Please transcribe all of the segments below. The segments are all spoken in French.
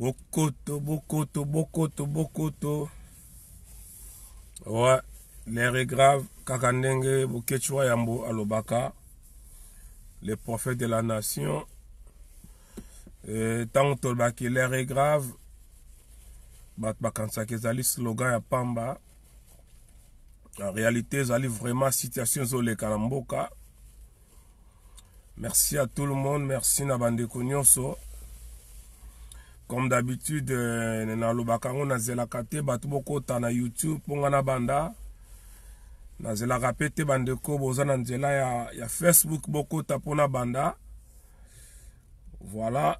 Bokoto, Bokoto, Bokoto, Bokoto. Ouais, l'air est grave. Kakandenge, Bokechwa Yambo, Alobaka. Les prophètes de la nation. Tant que l'air est grave. Bat bakanisaka ezali slogan ya pamba en réalité ezali vraiment situation ezoleka na mboka merci à tout le monde merci na bandeko nyonso comme d'habitude eh, nalobaka yango nazelaka te bato bokota na youtube mponga na banda nazelaka mpe te bandeko boza na nzela ya, ya facebook bokota mpona banda voilà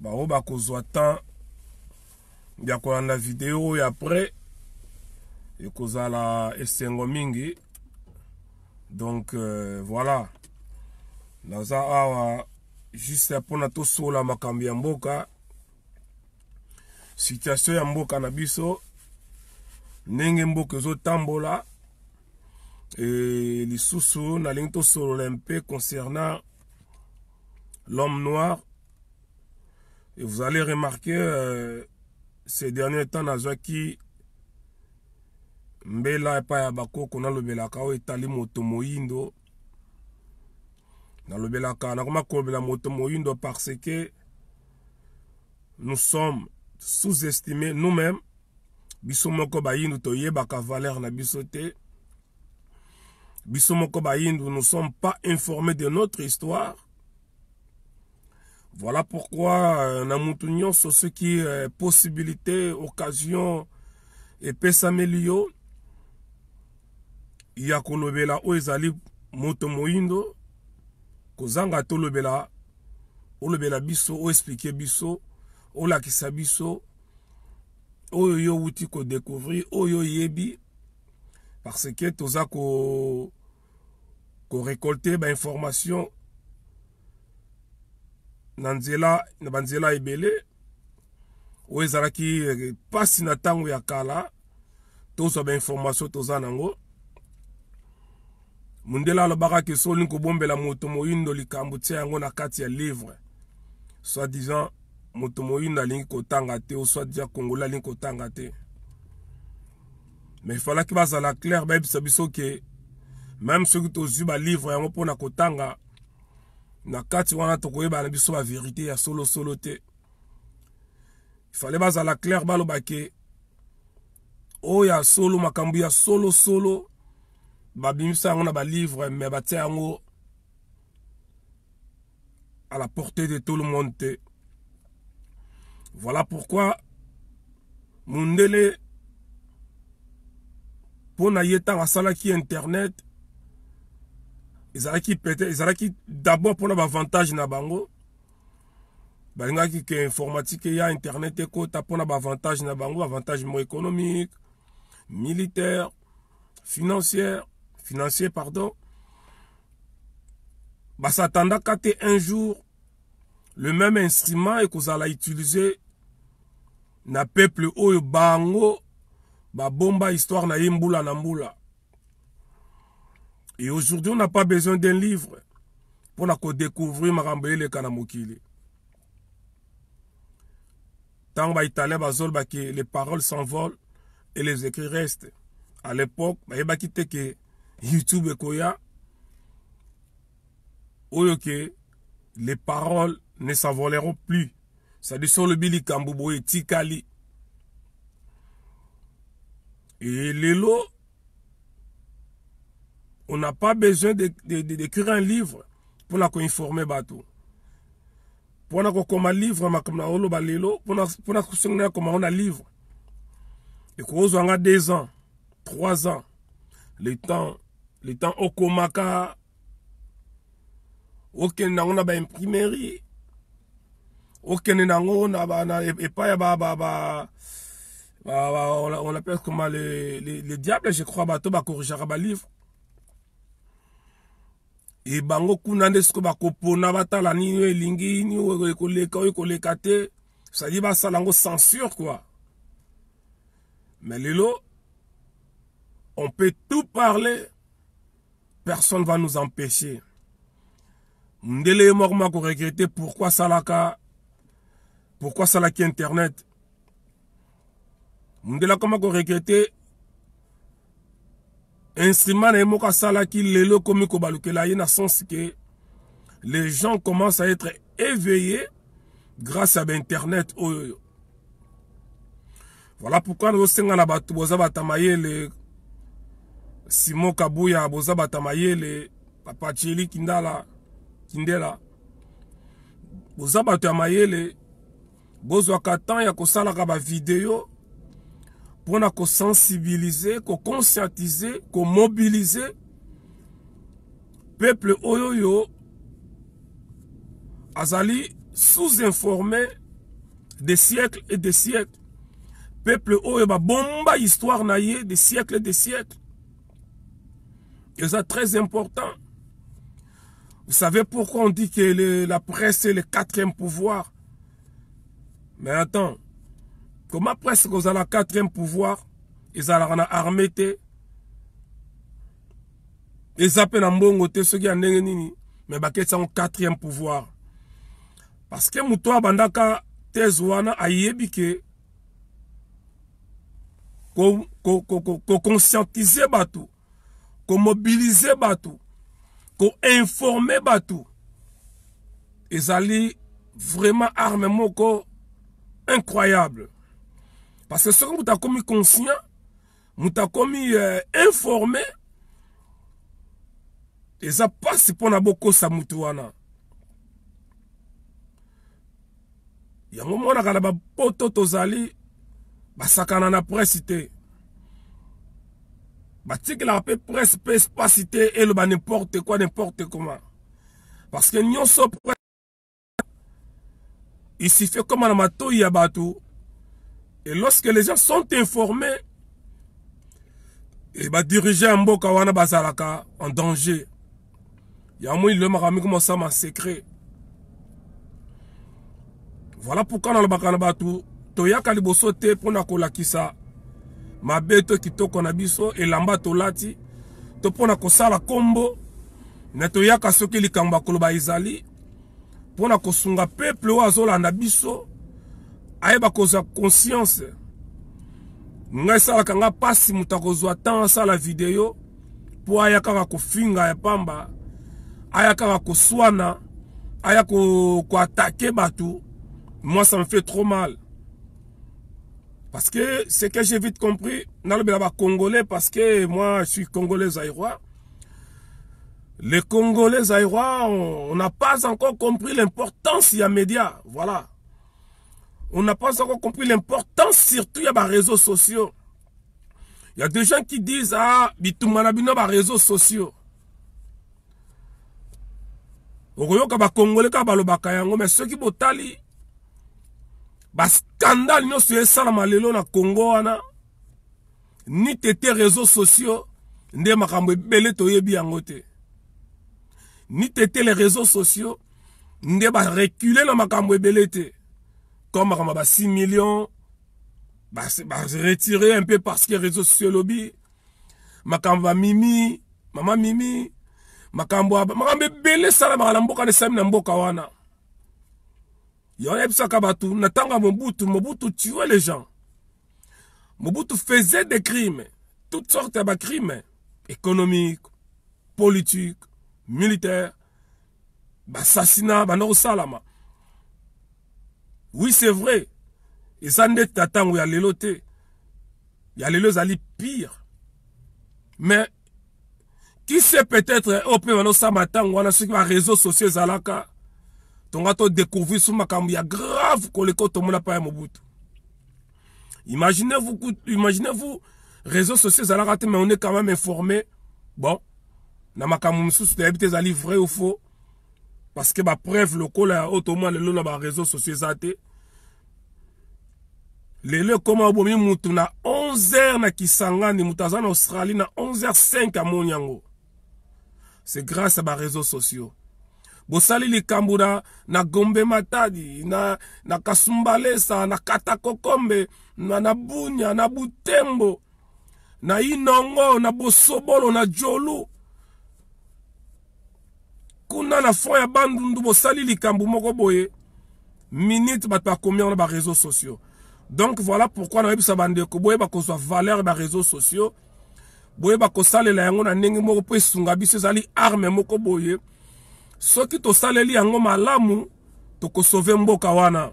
baoyo bakozwa temps ya kolanda video oyo apres ekozala esengo mingi donc euh, voilà naza awa juste mpona tosola makambo ya mboka situation ya mboka na biso ndenge mboka ezotambola e, lisusu nalingi tosolola mpe concernant l'homme noir et vous allez remarquer euh, ces derniers temps nazwaki mbela epai ya bakoko nalobelaka oyo etali moto moyindo nalobelaka nakoma kolobela moto moyindo parce que nous sommes sous estimer nous-mêmes biso moko bayindu toyebaka valeur na bisote te biso moko bayindu nous sommes pas informés de notre histoire voilà pourquoi euh, na mutu ce qui possibilité occasion epesameli yo ya kolobela o ezali moto moyindo kozanga tolobela olobela biso expliquer biso ola sabiso, oyo yo wuti oyo yebi, parce que toza ko, ko bainformation nanzela information, nanzela, banzela ebele oyo ki eh, pas ya kala ba information toza nango mundela la ke so bombe la moto moyindo likambo na kati ya livre soi disant moto moyindo alingi kotanga te oswit dia kongola alingi kotanga te me ifalaki bazala claire bayebisa biso ke meme soki tozwi balivre yango mpona kotanga na kati wana tokoyebana biso baverité ya solosolo te ifale bazala claire baloba ke oyo ya solo makambo ya solosolo babimisa yango na balivre me batia yango à la portée de tout le monde te Voilà pourquoi Mundele pona yeta qui internet pété, peut-être qui d'abord pour ba avantage na bango balingaki que informatique a internet pour mpona avantage na bango avantage mon économique militaire financière financier pardon basatandaka te un jour le même instrument ekozala utiliser na peuple oyo bango babomba histoire na yimbula na mbula et aujourd'hui on n'a pas besoin d'un livre pour découvrir makambo eleka na mokili ntango baitalien les paroles s'envolent et les écrits restent à l'époque bayebaki te que youtube ekoya oyo que les paroles ne s'envoleront plus ça dit sur le Bili Kamboubo et Tikali. Et Lélo, on n'a pas besoin d'écrire un livre pour la informer bateau. Pour la comme un livre, pour nous pour la comme on a livre. Et qu'on a deux ans, trois ans, le temps, le temps au Komaka, aucun n'a on a imprimerie aucun yango na bana epai ya ba ba on appelle comment les, les, les diables je crois bato bakorrigeaka livre et bango kuna nde sikoyo bakopona batala nini oyo elingi nini oyo ekoleka oyo ça dit cetadire basala yango censure quoi mais lelo on peut tout parler personne va nous empêcher ndele ye moko makoregrete pourquoi salaka pourquoi qui internet mundela koma regrette instrument na ye salaki le lelo ekomi sens que les gens commencent à être éveillés grâce à internet voilà pourquoi nazosenga na bato boza batamayele simon kabuya boza batamayele papacheli kindala kindela boza bato bozwaka temps ya kosalaka vidéo pour na conscientiser mobiliser. mobiliser peuple oyo azali sous-informé des siècles et des siècles peuple oyo bomba histoire na histoire des siècles et des siècles ça très important vous savez pourquoi on dit que la presse est le quatrième pouvoir mais attends, comment presque vous avez la quatrième pouvoir, ils ont la armée, ils appellent en bon côté ceux qui ont nini, mais bah, ils ont quatrième pouvoir. Parce que Moutoua Bandaka, Tezouana, a yébike, qu'on conscientiser Batou, qu'on mobiliser Batou, qu'on informer Batou. Ils allaient vraiment armer corps incroyable. Parce que ce que vous avez commis conscient, nous avez commis euh, informé, et ça passe pour beaucoup ça mutuana Il y a un moment là il y a un tozali, qui a été pressé. Il y presse un peu de et le y n'importe quoi, n'importe comment. Parce que nous sommes il s'y fait comme un mato yabato. Et lorsque les gens sont informés, et eh bah ben, diriger un boka wana basalaka en danger. il le marami comme ça en secret. Voilà pourquoi dans le bakana batu, pour na kola kisa ma Mabeto qui to konabiso elamba tolati to pona kosala kombo na toyaka soki likamba koloba izali, mpona kosunga peuple oyo na biso ayeba kozwa conscience ngai esalaka nga mpasi moto akozwa temps la video Pour aya kaka kofinga ya pamba aya kaka kuswana aya ko attaquer batu moi ça me fait trop mal parce que ce que j'ai vite compris nalobela Congolais, parce que moi je suis congolais airo les Congolais aïrois, on n'a pas encore compris l'importance des médias. Voilà. On n'a pas encore compris l'importance, surtout, il y a réseaux sociaux. Il y a des gens qui disent, ah, bitumanabino, les réseaux sociaux. congolais qui sont balobaka yango me soki botali baskandale nyonso esalama dans na kongo ana. ni ete réseaux sociaux nde makambo ebele de yango ni tete les réseaux sociaux ne barecule reculer makambo ebele te comme makambo ba 6 millions retiré un peu parce que réseaux sociaux lobby, makambo ya mimi Maman mimi makambo makambo ebele esalamaka na mboka na esami na mboka wana yango yebisaka bato na ntango ya mobutu mobutu tuer les gens mobutu faisait des crimes toutes sortes de crimes. Économiques, politiques, militaire assassinat, oui c'est vrai ça n'est ta ntango ya lelo te ya lelo ezali pire mais qui sait peut-être oyo mpe banda kosamba ntango wana réseau social, sociaux vas te découvrir, sous y ya grave koleka tomona mpa pas à imaginez-vous imaginez-vous réseau sociaux ezalaka raté mais on est quand même informé bon na makamu mosusu te vrai ou faux parce que le lokola ya oyo le lelo ba réseaux sociaux les le lelo ekóma obomi mutu na 11 h na kisangani moto aza na australie na 11 h 5 à monyango c'est grâce à réseaux sociaux bosali le na, na gombe matadi na, na kasumbalesa na katakokombe na, na bunya na butembo na inongo na bosobolo na jolu kuna na fond ya bandundu bosali likambu moko boye minute bato bakomi yango na réseaux sociaux donc voilà pourquoi boye ba ko kozwa valeur ya réseaux sociaux boyeba kosalela yango na ningi moko mpo sunga biso sali arme moko boye soki tosaleli yango malamu sauver mboka wana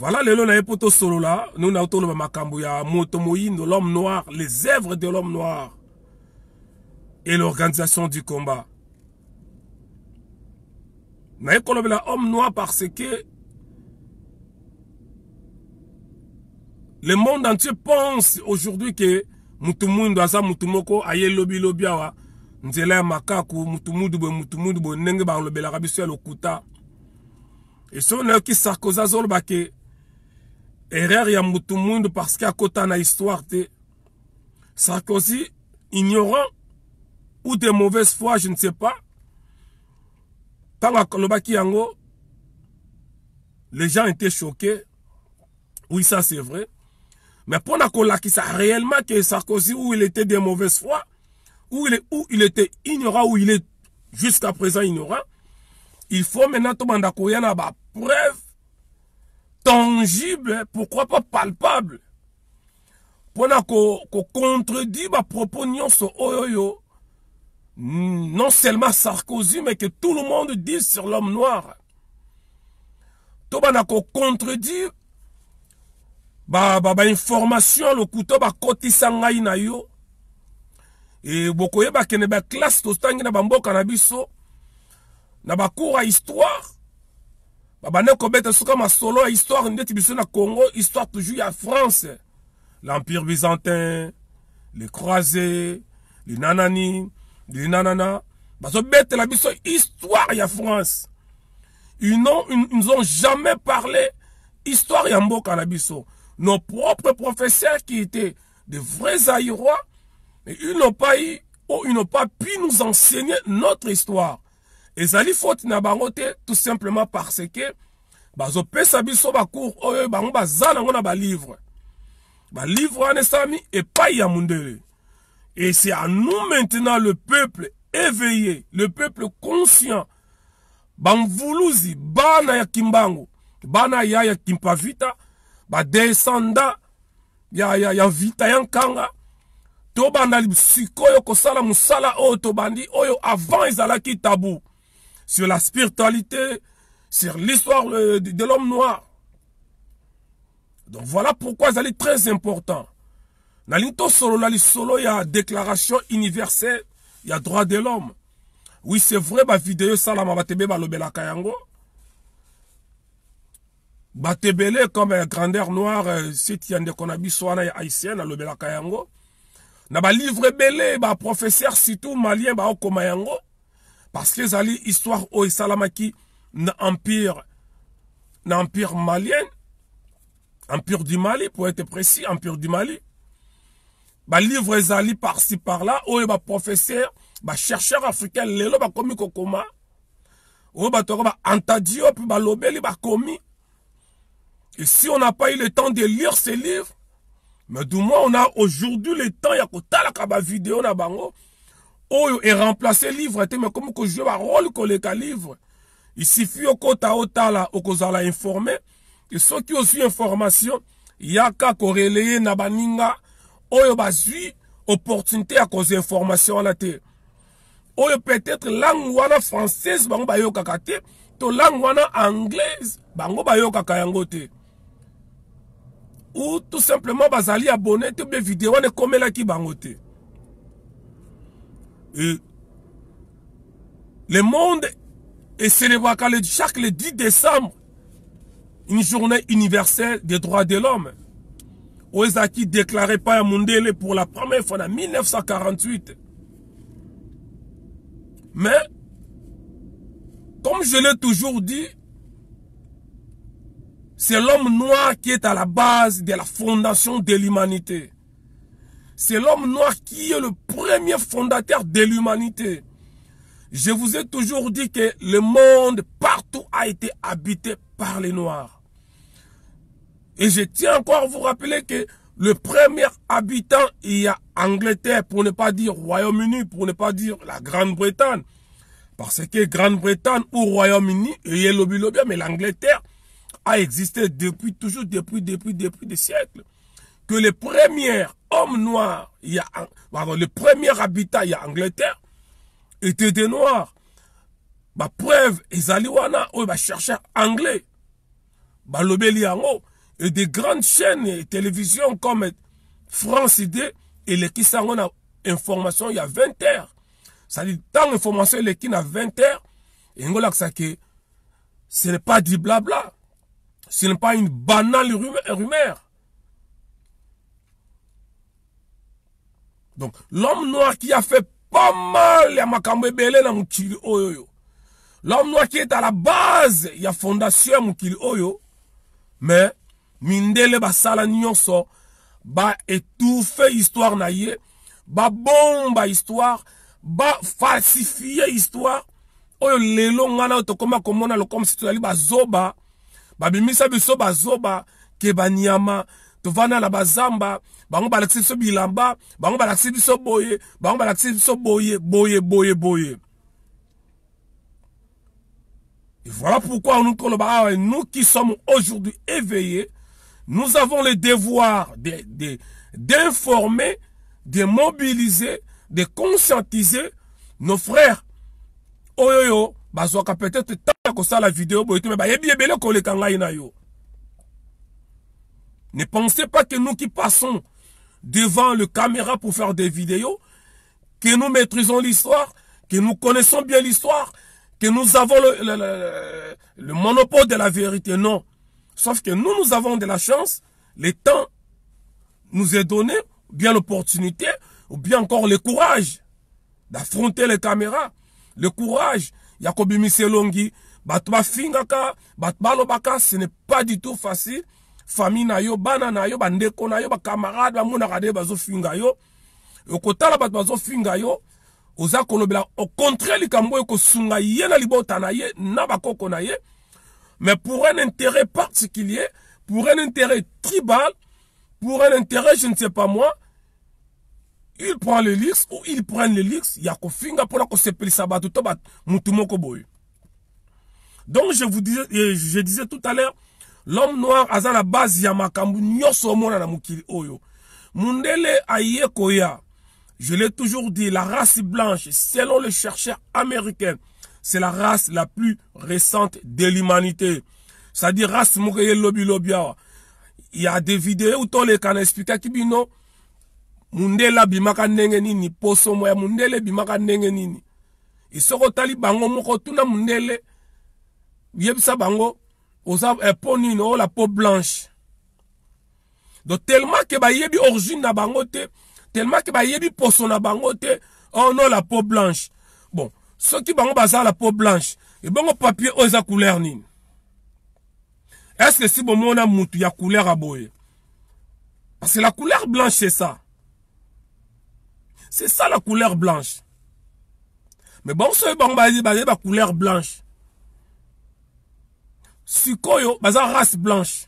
voilà lelo naye solo la nous na toloba makambu ya moto moyindo l'homme noir les œuvres de l'homme noir et l'organisation du combat on un homme noir parce que le monde entier pense aujourd'hui que mutu aza mutumoko moko aye lobi nzela makaku mutumundo mwindu le mutu mwindu sont ndenge Et biso ya lokuta qui sarkozy Zolbake, erreur ya mutu mwindu parce que akota na histoire te sarkozy ignorant ou de mauvaise foi je ne sais pas Tant le yango les gens étaient choqués oui ça c'est vrai mais qui sait réellement que sarkozy où il était de mauvaise foi où il, est, où il était ignorant où il est jusqu'à présent ignorant il faut maintenant tout koya une preuve tangible pourquoi pas palpable pour qu'on contredit ma nyonso non seulement Sarkozy, mais que tout le monde dise sur l'homme noir. contredire ba ba information lokuto ba kotisa ba classe na bamboka na biso na cours histoire histoire ndeti biso na congo histoire toujours en france l'empire byzantin les croisés les nanani nanana la biso histoire a France ils n'ont jamais parlé histoire l'histoire mboka la biso nos propres professeurs qui étaient de vrais aïrois ils n'ont pas eu oh, ils n'ont pas pu nous enseigner notre histoire ezali faute na bango tout simplement parce que bazopesa biso bacours oyo bango baza nango na livre anesami bah, et pas y de mondele et c'est à nous maintenant, le peuple éveillé, le peuple conscient. Bamvuluzi, bana ya kimbango, bana ya ya kimpavita, ba descenda ya ya ya vita ya nkanga. Tobanda sikoyo kosala musala oyo tobandi oyo avant ki tabou sur la spiritualité, sur l'histoire euh, de, l'homme noir. Donc voilà pourquoi c'est très important il y solo ya déclaration universelle ya droit de l'homme oui c'est vrai vidéo bavideo esalama bato ebe balobelaka yango Ba tebele comme grandeur noire site euh, ya ndeko na le wana ya haïtien belaka yango na belé ba professeur surtout malien baokoma yango parce que zali histoire oyo salamaki na empire na empire malien, empire du mali pour être précis empire du mali ba livres ezali par-ci par-là ba professeur ba chercheur africain lelo komi kokoma bah bato yoko ba antadio mpe bah commis et si on n'a pas eu le temps de lire ces livres mais du moins on a aujourd'hui le temps a ya kotalaka vidéo na bango et remplacer livre que je un rôle pour les livres. il suffit okota otala okozala informé et soki ozwi information yaka corréler na baninga oyo bazwi opportunité à cause information la te oyo peut-être langue wana française bango bayokaka te to langue wana anglaise bango ou tout simplement bazali abonné te be video comme ekomelaki qui te et le monde est célébré chaque le 10 décembre une journée universelle des droits de l'homme Oezaki pas à Mundele pour la première fois en 1948. Mais, comme je l'ai toujours dit, c'est l'homme noir qui est à la base de la fondation de l'humanité. C'est l'homme noir qui est le premier fondateur de l'humanité. Je vous ai toujours dit que le monde partout a été habité par les noirs. Et je tiens encore à vous rappeler que le premier habitant, il y a Angleterre, pour ne pas dire Royaume-Uni, pour ne pas dire la Grande-Bretagne. Parce que Grande-Bretagne ou Royaume-Uni, il y a lobby lobby, mais l'Angleterre a existé depuis toujours, depuis, depuis, depuis des siècles. Que le premier homme noir, il y a, pardon, le premier habitant, il y a Angleterre, était des noirs. Bah, preuve, ils allaient bah, chercher anglais. Bah, allaient et des grandes chaînes et télévision comme France ID et leki informations il information a 20 heures c'est-à-dire tant les qui na 20 heures ça ce n'est pas du blabla ce n'est pas une banale rumeur donc l'homme noir qui a fait pas mal à Makambe Belé na mokili oyo l'homme noir qui est à la base il a fondation ya oyo mais mindele basala nyonso baétouffe histoire na ba bomba histoire ba falsifier histoire oyo lelo ngai nayo tokóma komona lokomo si tozali bazoba babimisa biso zoba ke to vana la bazamba bango balakisi bilamba bango balakisi biso boye bango balakisi biso boye boye boye boye et voilà pourquoi nous nous qui sommes aujourd'hui éveillés nous avons le devoir d'informer, de, mobiliser, de conscientiser nos frères. Oyoyo, oh, peut-être tant que ça la vidéo, ne pensez pas que nous qui passons devant le caméra pour faire des vidéos, que nous maîtrisons l'histoire, que nous connaissons bien l'histoire, que nous avons le monopole de la vérité. Non. Sauf que nous, nous avons de la chance, le temps nous est donné, ou bien l'opportunité, ou bien encore le courage d'affronter les caméras. Le courage, Yakobi Miselongi, Batba Fingaka, Batba Lobaka, ce n'est pas du tout facile. Famille Nayo, Bana Nayo, Bandeko Nayo, Camarade, Bamounarade, Bazo Fingayo, e la Batbazo Fingayo, Oza Kolobela, au contraire, Likambo, Ekosunga, Yena na Naye, Nabakoko Naye, mais pour un intérêt particulier, pour un intérêt tribal, pour un intérêt, je ne sais pas moi, il prend le ou ils prennent le il y a finga pour Donc je vous disais, je disais tout à l'heure, l'homme noir a la base ya makambu na mukili oyo. Oh Mundele aye koya. Je l'ai toujours dit, la race blanche, selon les chercheurs américains, c'est la race la plus récente de l'humanité. C'est-à-dire race Lobi Lobia. Il y a des vidéos où les canaux expliquent qui bino. Mundela bimaka nengeni bimaka nengeni. tali bango moko tuna mundele. Yebisa bango osa e eh, oh, la peau blanche. Donc tellement que ba yebi origine na bango te, tellement que ba yebi poso na bango te, oh non la peau blanche. soki bango bazala po blanche ebongo papier oyo eza couleur nini estce si bomona mutu ya couleur aboye parce que la couleur blanche c'est ça c'est ça la couleur blanche mais bango soki bango bazali bacouleur blanche sikoyo baza race blanche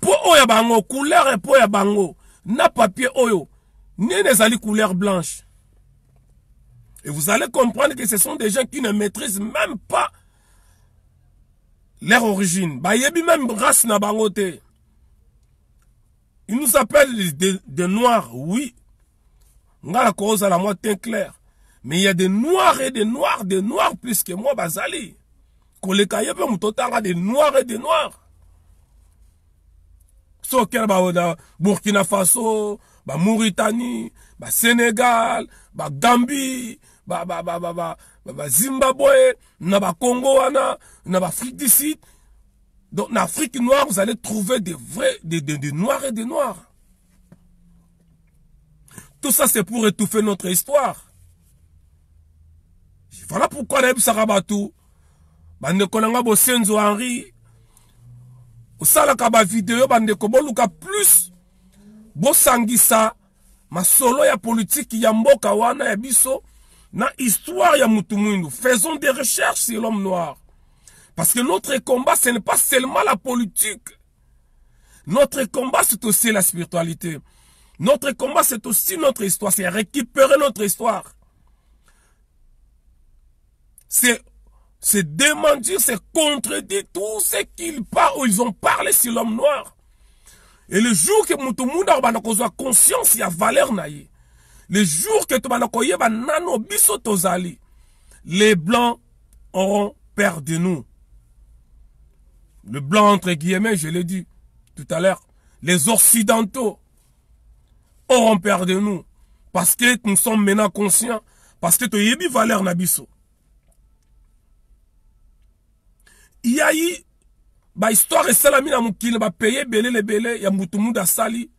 po oyo ya bango couleur epo ya bango na papier oyo nini ezali couleur blanche Et vous allez comprendre que ce sont des gens qui ne maîtrisent même pas leur origine. a bah, même race na bangote. Ils nous appellent des, noirs, oui. a la cause à la moitié claire. Mais il y a des noirs et des noirs, des noirs plus que moi, Bazali. Koleka a des noirs et des noirs. Soker bah, Burkina Faso, bah, Mauritanie, Sénégal, Gambie, Zimbabwe na Congo, du sud donc en afrique noire vous allez trouver des vrais des, noirs et des noirs tout ça c'est pour étouffer notre histoire voilà pourquoi nayebisaka bato bandeko na bosenzo que vidéo, a plus ma solo ya y ya mboka wana ya biso dans histoire y faisons des recherches sur l'homme noir parce que notre combat ce n'est pas seulement la politique notre combat c'est aussi la spiritualité notre combat c'est aussi notre histoire c'est récupérer notre histoire c'est c'est démentir, c'est contredire tout ce qu'ils parlent ils ont parlé sur l'homme noir. Et le jour que nous va conscience, il y a valeur le jour que tu vas bah, nano biso tozali les blancs auront peur de nous le blanc entre guillemets je l'ai dit tout à l'heure les occidentaux auront peur de nous parce que nous sommes maintenant conscients parce que tu une valeur na biso yayi bahistware esalami na bah, payer belé le belé ya sali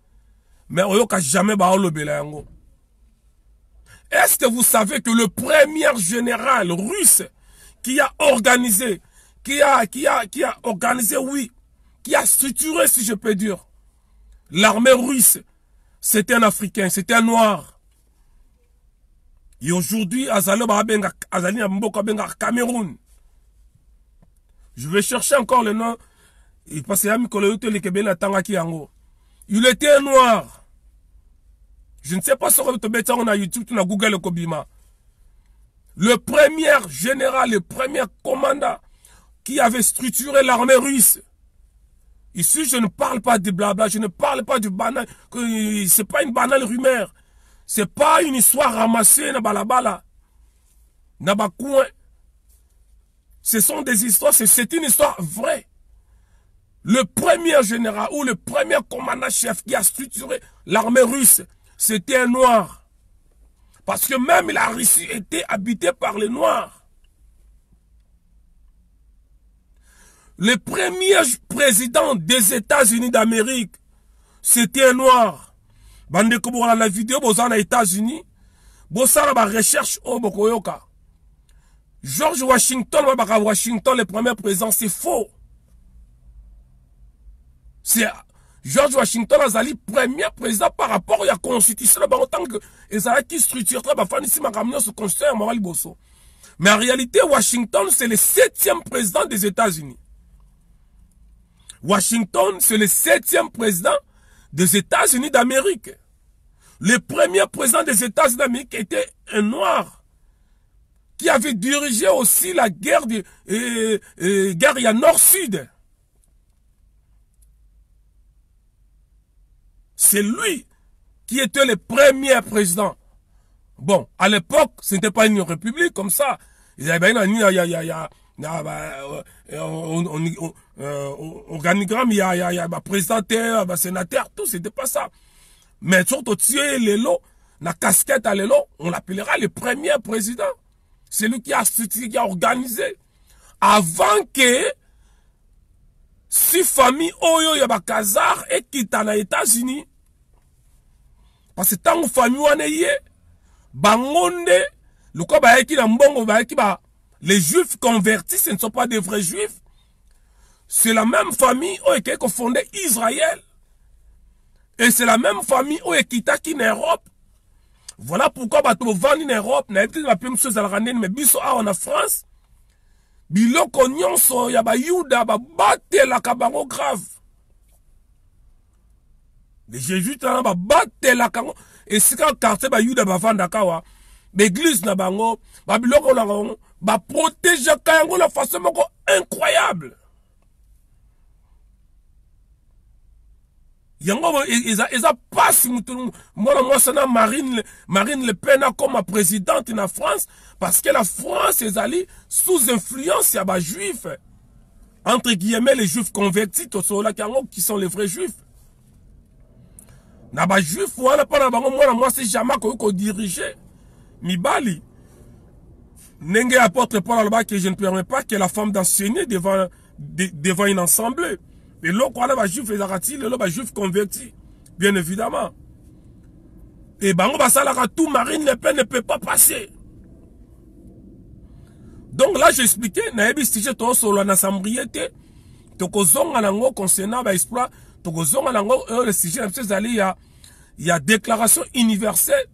Mais on me a jamais baolobela yango est-ce que vous savez que le premier général russe qui a organisé, qui a, qui a, qui a organisé, oui, qui a structuré, si je peux dire, l'armée russe, c'était un Africain, c'était un Noir. Et aujourd'hui, Azali Mboko Cameroun. Je vais chercher encore le nom. à Il était un Noir. Je ne sais pas si vous a YouTube na Google kobima. Le premier général, le premier commandant qui avait structuré l'armée russe. Ici, je ne parle pas de blabla, je ne parle pas du banal, Ce n'est pas une banale rumeur. n'est pas une histoire ramassée Ce sont des histoires, c'est une histoire vraie. Le premier général ou le premier commandant chef qui a structuré l'armée russe, c'était un noir. Parce que même la Russie était habitée par les noirs. Le premier président des États-Unis d'Amérique, c'était un noir. la vidéo, la vidéo, êtes aux états-unis la recherche au bokoyoka george washington washington le premier président c'est faux c'est george washington le premier président par rapport la constitution structure à mais en réalité washington c'est le septième président des états-unis washington c'est le septième président des états-unis d'amérique le premier président des états-unis d'amérique était un noir qui avait dirigé aussi la guerre, de, euh, euh, nord-sud C'est lui qui était le premier président. Bon, à l'époque, ce n'était pas une république comme ça. il y a, organigramme, il y a, un y a, bah, euh, bah, sénateur, tout, ce n'était pas ça. Mais surtout, les lots, la casquette à l'élo, on l'appellera le premier président. C'est lui qui a, qui a organisé. Avant que, si famille Oyo oh, oh, Yabakazar et quitte les États-Unis, parce que famille wana ye bango nde lokola bayaki na mbongo bayaki ba les juifs convertis ce ne sont pas des vrais juifs c'est la même famille oyo oh, ekei fondé israël et c'est la même famille oh, qui ekitaki en europe voilà pourquoi bato bovandi en europe nayebi te bape mosusu ezalaka ramener mais biso awa ah, en france biloko nyonso ya bayuda babatelaka bango grave me jésus tala babatelaka yango esika quartier bayuda bavandaka wa baeglize na bango babiloko na bango baprotegeaka yango na façon moko incroyable yango e, eza, eza pasi motu mwana mwasi na marine, marine le pen akoma présidente na france parce que la france ezali sous influence ya bajuif entre guillemets les juifs convertis tosololaki yango qui sont les vrais juifs na bajuife wana mpo na bango mwana mwasi jamai akoki kodirige mibali ndenge apôtre paul que je ne permets pas que la femme d'enseigner devant, de, devant une assemblée eloko wana bajuife ezalaka ti lelo juif converti bien évidemment et bango basalaka tout marine le peut ne peut pas passer donc là j'expliquais nayebi sujet solo na sambrié te tokozonga nango concernant baexploit il y a le sujet il y a déclaration universelle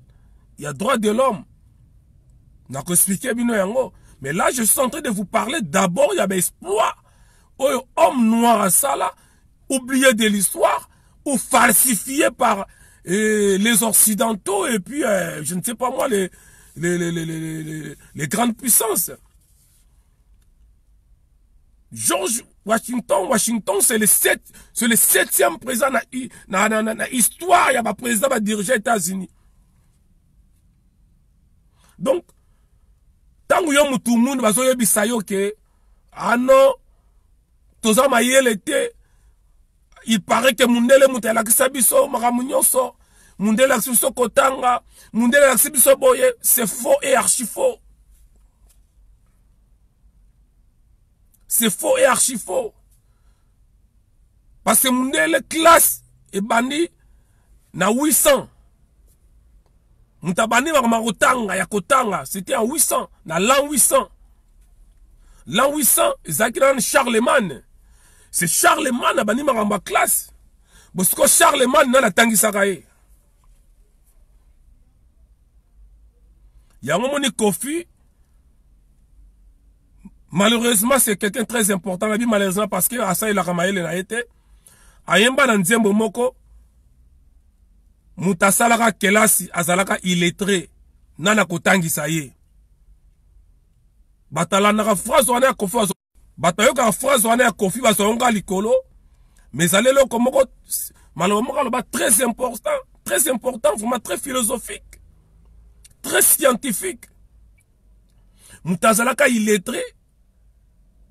droit de l'homme mais là je suis en train de vous parler d'abord il y a y aux hommes homme noir là, oubliés de l'histoire ou falsifiés par eh, les occidentaux et puis eh, je ne sais pas moi les, les, grandes puissances Georges... Washington, Washington, c'est le, sept, le septième président na, na, na, na, na histoire a ba président ba diriger États-Unis. Donc, tango yo mutu mundu bazo yebisa yo ke ano toza mayele l'été, il paraît que mundele mutu alakisa biso makambo nyonso mundele alakisa biso kotanga mundele alakisa boye c'est faux et archi faux C'est faux et archi faux. Parce que mon classe est bandi na 800. Moutabani dans ya kotanga, c'était en 800, na l'an 800. L'an 800, Zakiran Charlemagne. C'est Charlemagne a banni ma classe. Parce que Charlemagne na la tangi sakaye. a moni Kofi malheureusement c'est quelqu'un très important malheureusement parce que asalelaka mayele na a te ayemba na nzembo moko Mouta salara kelasi azalaka illettré nana kotangisa ye Bata alandaka phrase wana a kofi bato ayokaka phrase wana ya kofi bazwayonga likolo mais allez eloko moko maloba le bas très important très important vraiment très philosophique très scientifique Mouta zalaka illettré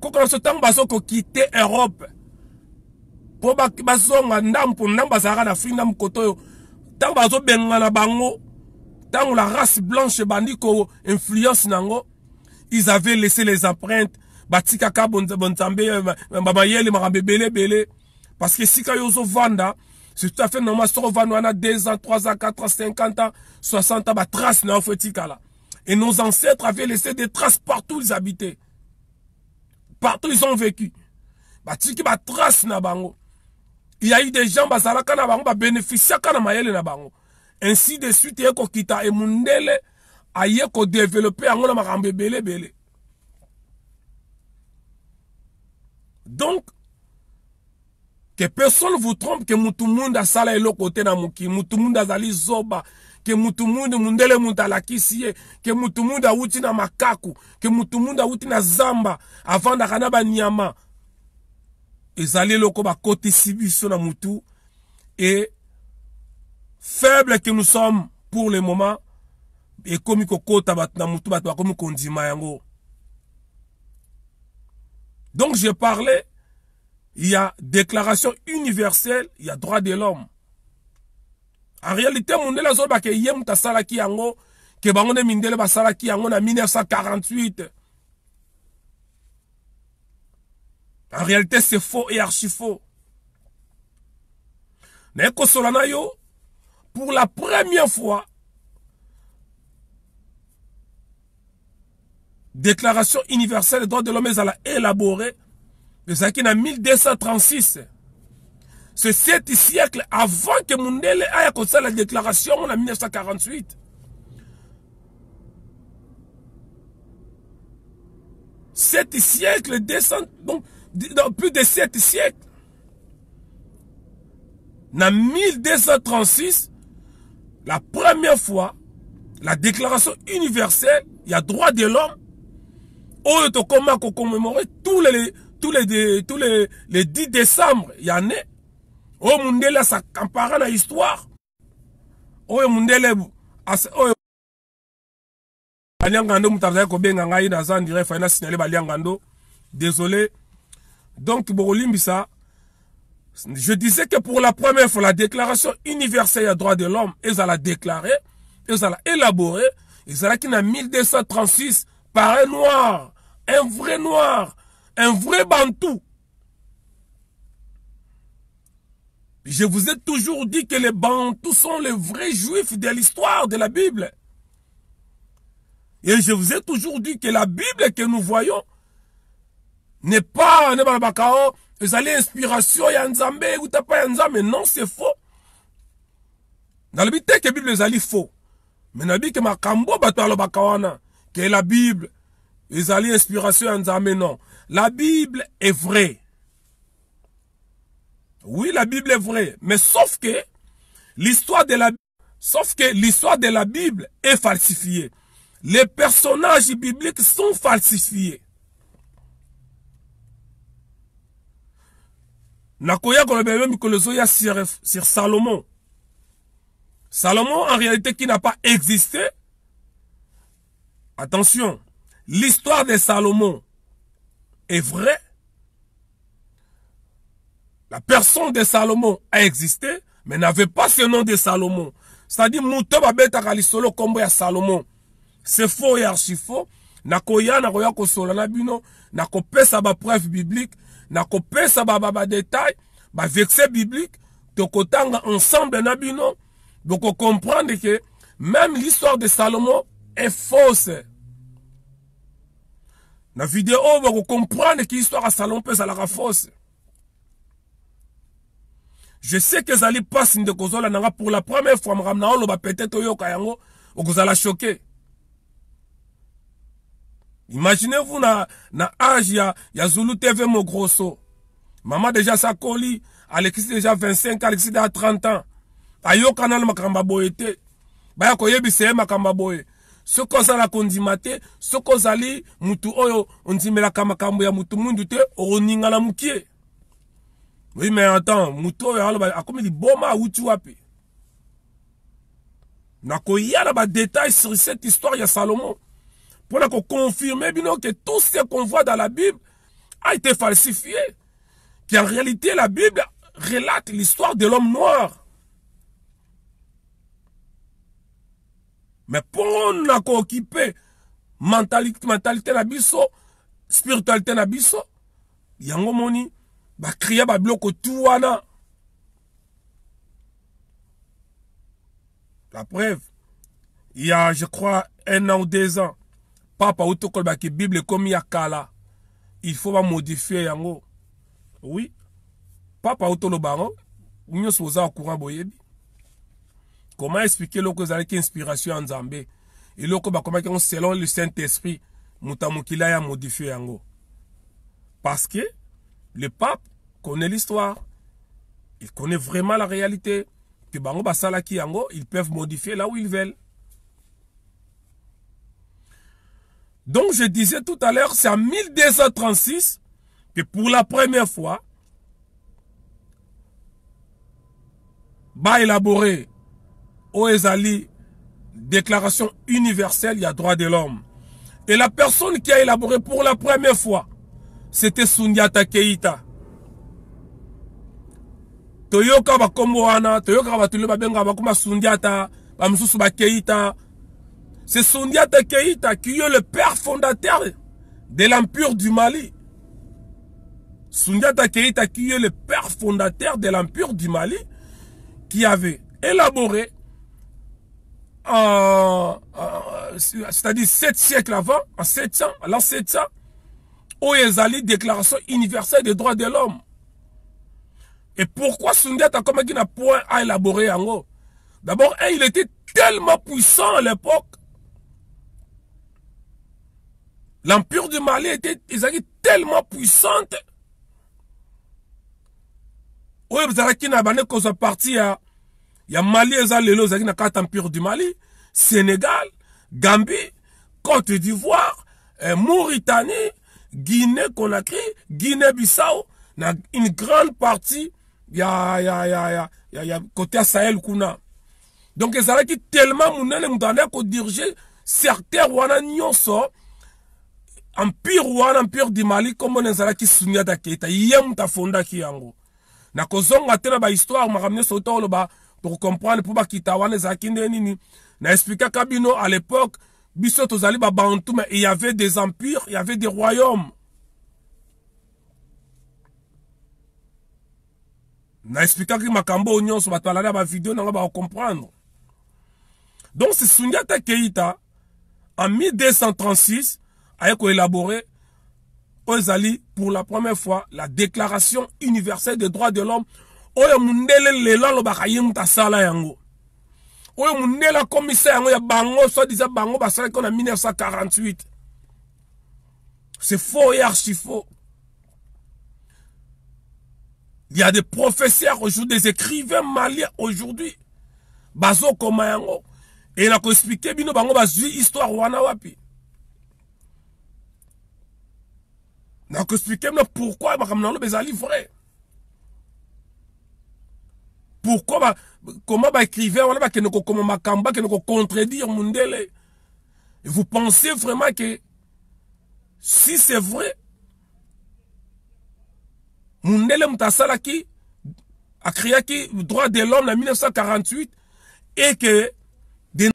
Quand so ntango bazokokite erope mpo bazonga ndambu mpo ndambu bazalaka na afrike ndambu kote baso bango la race blanche ebandi influence nango ils avaient laissé les empreintes batikaka bonzambe euh, bamayele makambo ebele parce que si esika oyo ozovanda c'est tout à fait normal soki ovanda 2 ans 3 ans 4 ans 50 ans 60 ans trace na yo fo et nos ancêtres avaient laissé des traces partout où ils habitaient Partout, ils ont vécu. Bah, il y a eu des gens qui ont bénéficié de la kana Ainsi de suite il kita a et de ah, développer yango ma bah, Donc que personne vous trompe que mutu munda sala le côté na muki, mutu munda zali zoba que mutu mundu mundele muntu alakisi que ke mutu mundu na makaku ke mutu mundu na zamba avant na banyama ezali eloko bakotisi biso na mutu et faible que nous sommes pour le moment ekomi kota bat na mutu comme kondima yango donc je parlais il y a déclaration universelle il y a droit de l'homme en réalité mondele azolobaka ye moto asalaki yango ke bango ne mindele basalaki yango na 1948 en réalité c'est faux et archi faux na ye yo pour la première fois déclaration universelle des droits de l'homme ezala élaborée le en 1236 c'est sept siècles avant que Mundele ait ça la déclaration en 1948. Sept siècles, descend, donc, plus de sept siècles. En 1236, la première fois, la déclaration universelle, il y a droit de l'homme, au commémorer tous les, tous les, tous les, les 10 décembre, il y en a Oh mundele asakampara la histoire oyo oh, mundele oyo oh, baliangando moto ko benga ngai naza ndire fai nasignale baliangando désolé donc bokolimbisa je disais que pour la première fois la déclaration universelle des droits de l'homme déclarée, déclaré a élaboré ezalaki en 1236 par un noir un vrai noir un vrai bantou Je vous ai toujours dit que les Bantous sont les vrais juifs de l'histoire de la Bible. Et je vous ai toujours dit que la Bible que nous voyons n'est pas, n'est pas les inspiration yanzambe ou pas yanzambe. Non, c'est faux. Dans le but, que la Bible est faux. Mais dans le que ma batalo Que la Bible, ils allaient inspiration zambé. non. La Bible est vraie. Oui, la Bible est vraie, mais sauf que l'histoire de la sauf que l'histoire de la Bible est falsifiée. Les personnages bibliques sont falsifiés. nakoya sur Salomon. Salomon en réalité qui n'a pas existé. Attention, l'histoire de Salomon est vraie, la personne de Salomon a existé, mais n'avait pas ce nom de Salomon. C'est-à-dire, Mouteba Kalisolo Kombo ya Salomon. C'est faux et archifaux. Nakoya, Nakoya Kosolana Bino, Nakope Saba preuve biblique, Nakope Saba Baba détail, Ba vexé biblique, Tokotanga ensemble Nabino. Donc, on comprend que même l'histoire de Salomon est fausse. Dans la vidéo, on va comprendre que l'histoire de Salomon peut être fausse je sais que ezali mpasi ndeko Nanga pour la première fois makambo na que peut-être imaginez-vous na, na ya, zulu tv grosso. mama déjà sakoli alexis déjà 25 alexis déjà 30 ans ayokana na que te baya ye makambo ya boye soki ozala kondima te soki mutu oyo la kamakambu ya mutu mundu te la oui, mais attends, eh, il y tu des détails détails sur cette histoire de salomon pour confirmer que eh tout ce qu'on voit dans la bible a été falsifié qu'en réalité la bible relate l'histoire de l'homme noir mais pour de la mentalité de la spiritualité a un un moni bible babiloko tu wana la preuve il y a je crois un an ou deux ans papa otokolobaki bible ekomi ya kala il faut modifier yango oui papa nous nous nyonso au courant boyebi comment expliquer eloko avec inspiration Zambé et eloko bakomaki yango selon le saint esprit moto ya mokili yango parce que le pape connaît l'histoire, il connaît vraiment la réalité. Que bango ils peuvent modifier là où ils veulent. Donc je disais tout à l'heure, c'est en 1236 que pour la première fois, va élaboré au déclaration universelle il y a droit de l'homme. Et la personne qui a élaboré pour la première fois, c'était Sunyata Keita sundiata c'est sundiata keita qui est le père fondateur de l'empire du mali sundiata keita qui est le père fondateur de l'empire du mali qui avait élaboré euh, euh, c'est-à-dire sept siècles avant, en 700, l'an 700, où déclaration universelle des droits de l'homme. Et pourquoi Sundiata comme qui n'a point à élaborer haut? D'abord, hein, il était tellement puissant à l'époque. L'empire du Mali était tellement puissante. Hein. Il y na bande kozwa parti y a mali a Mali, qui na a empire du mali sénégal gambie côte d'ivoire euh, mauritanie guinée conakry guinée bissau une grande partie ya ya ya ya ya ya côté Sahel kuna donc ezalaki tellement monene moto andaki kodirige secteur wana nyonso empire wana empire du mali kombona ezalaki suniata keita ye moto afondaki yango na kozonga m'a na sur makambo nyonso to oloba pour mpo bakita wana ezalaki nde nini na expliquer kabino à l'époque biso tozali Bantu mais il y avait des empires il y avait des royaumes que na explicaki makambo oyo nyonso bato la vidéo, on va comprendre. donc c'est Sundiata keita en 1236 aye élaboré aux Alli pour la première fois la déclaration universelle des droits de l'homme oyo mondele lelo lo ye ta sala yango oyo mondele commissaire yango ya bango sodisa bango basalaki a 1948 c'est faux et archi-faux. Il y a des professeurs aujourd'hui, des écrivains maliens aujourd'hui. Bazo Komayango. Et la expliqué, bino bango bazui histoire wana wapi. Na expliqué pourquoi makamnalo bezali vrai. Pourquoi comment ba écrivain wana ba kenoko comme makamba kenoko contredire mundele. Et vous pensez vraiment que si c'est vrai mundele moto asalaki akriaki droit de l'homme na 1948 et que de,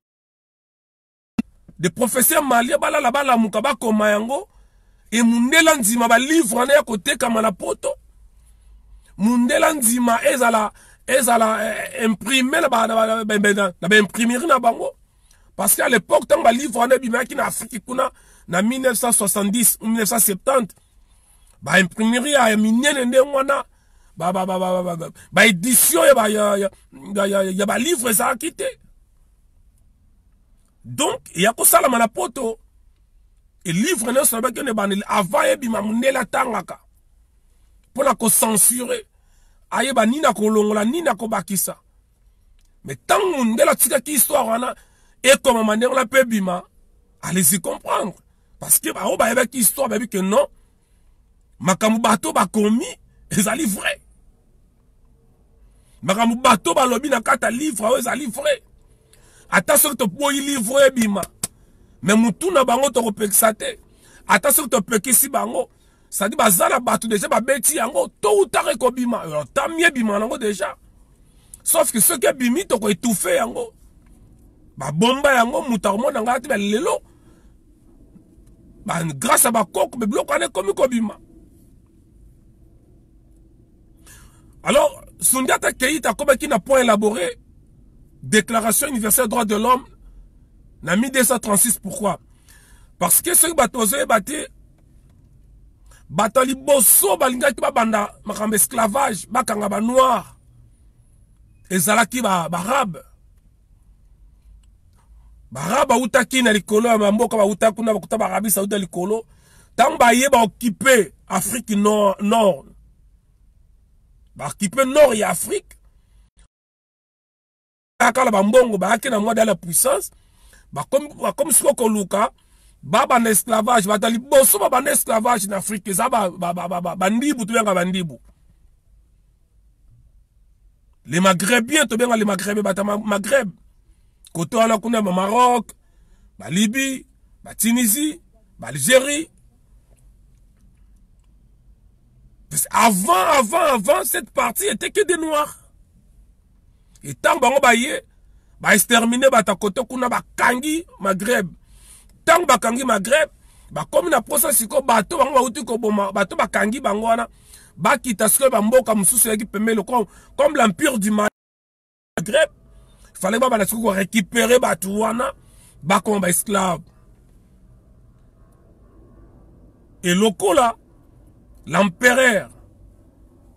de professeur malien balala balamuka bakoma yango emundela nzima balivre wana ya kotekama na poto mundela nzima ezala ezala imprime na baimprimerie na bango parce que à l'époque ntango balivre wana ebimaki na afrike kuna na 1970 ou 1970 baimprimerie ya minene ndenge wana baédition ya livre ça a quitté donc il y a eya kosalama na poto elivre nyonso nabaki one ebandeli avant et la la tangaka pour ayebima mondele atangaka ni na kocensure ayeba nini akolongola nini akobakisa me ntango mondele atikaki histoire ana et wana manière ndenge wana mpe allez-y comprendre parce que bah bao bayebaki histoire bayebi ke non makambo bato bakomi ezali vrai makambo bato balobi na kati ya livre oyo ezali vrai ata soki toboyi livre oyo ebima me motu na bango tokopekisa te ata soki topekisi bango sadi baza na bato deja babeti yango to utare ekobima tami ebima nango deja sauf ke soki ebimi tokoetufe yango babomba yango moto akomona ngai ati balelo grâce ya bakoko bebiloko wana ekomi kobima Alors, Sundiata Keita, qui n'a pas élaboré, Déclaration universelle des droits de l'homme, n'a mis 236. Pourquoi Parce que ceux qui battus, batali bosso balinga ki banda, makambo esclavage bakanga banoir ezalaki ont baarabe bautaki na ont ya bamboka bauta kuna ont ont occupé afrique nord, nord peut nord et afrique kala bah, de la puissance bakomisi ko a un esclavage y bah, a bah, un esclavage en afrique bien les Maghrébiens, le magrebien tobenga le la bata magreb koto Maroc, kuna Libye, Tunisie, Avant, avant, avant, cette partie était que des noirs. Et tant est terminé ba exterminé ba takoto kuna ba kangi Maghreb. Tant ba kangi Maghreb, ba komi na posa bah bango ba uti ko ba kangi bango Ba kita ba mboka mususu yaki le comme comme l'empire du Maghreb. Fallait ba ba siko ko récupérer wana ba comme bah esclave. Et là l'empereur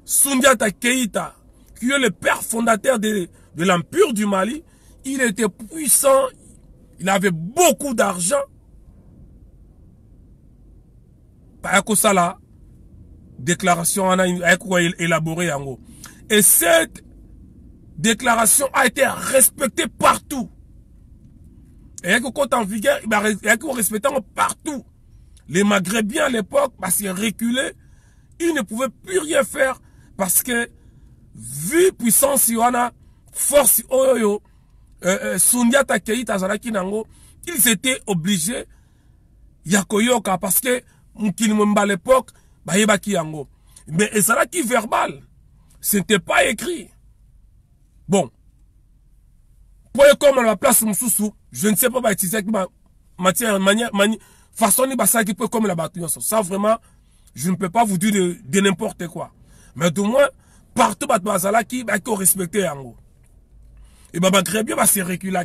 Sundiata Keita, qui est le père fondateur de, de l'Empire du Mali, il était puissant, il avait beaucoup d'argent. la déclaration élaborée en gros. Et cette déclaration a été respectée partout. Et que compte en vigueur, il partout. Les Maghrébiens à l'époque, parce qu'ils reculaient, il ne pouvait plus rien faire parce que, vu puissance Yohana, force Oyoyo, euh, euh Sundia Takei Tazalaki Nango, ils étaient obligés Yakoyoka parce que Mukini à l'époque, Bayebaki Yango. Mais Ezalaki verbal, ce n'était pas écrit. Bon. Pour comme à la place Moussoussou, je ne sais pas bah, utiliser ma matière, manière, manière, façon ni peut comme la bâtiment. Ça vraiment, je ne peux pas vous dire de, n'importe quoi. Mais du moins, partout, il bah, bazala qui, bah, qui respecté Et bah, bah, très bien, c'est recula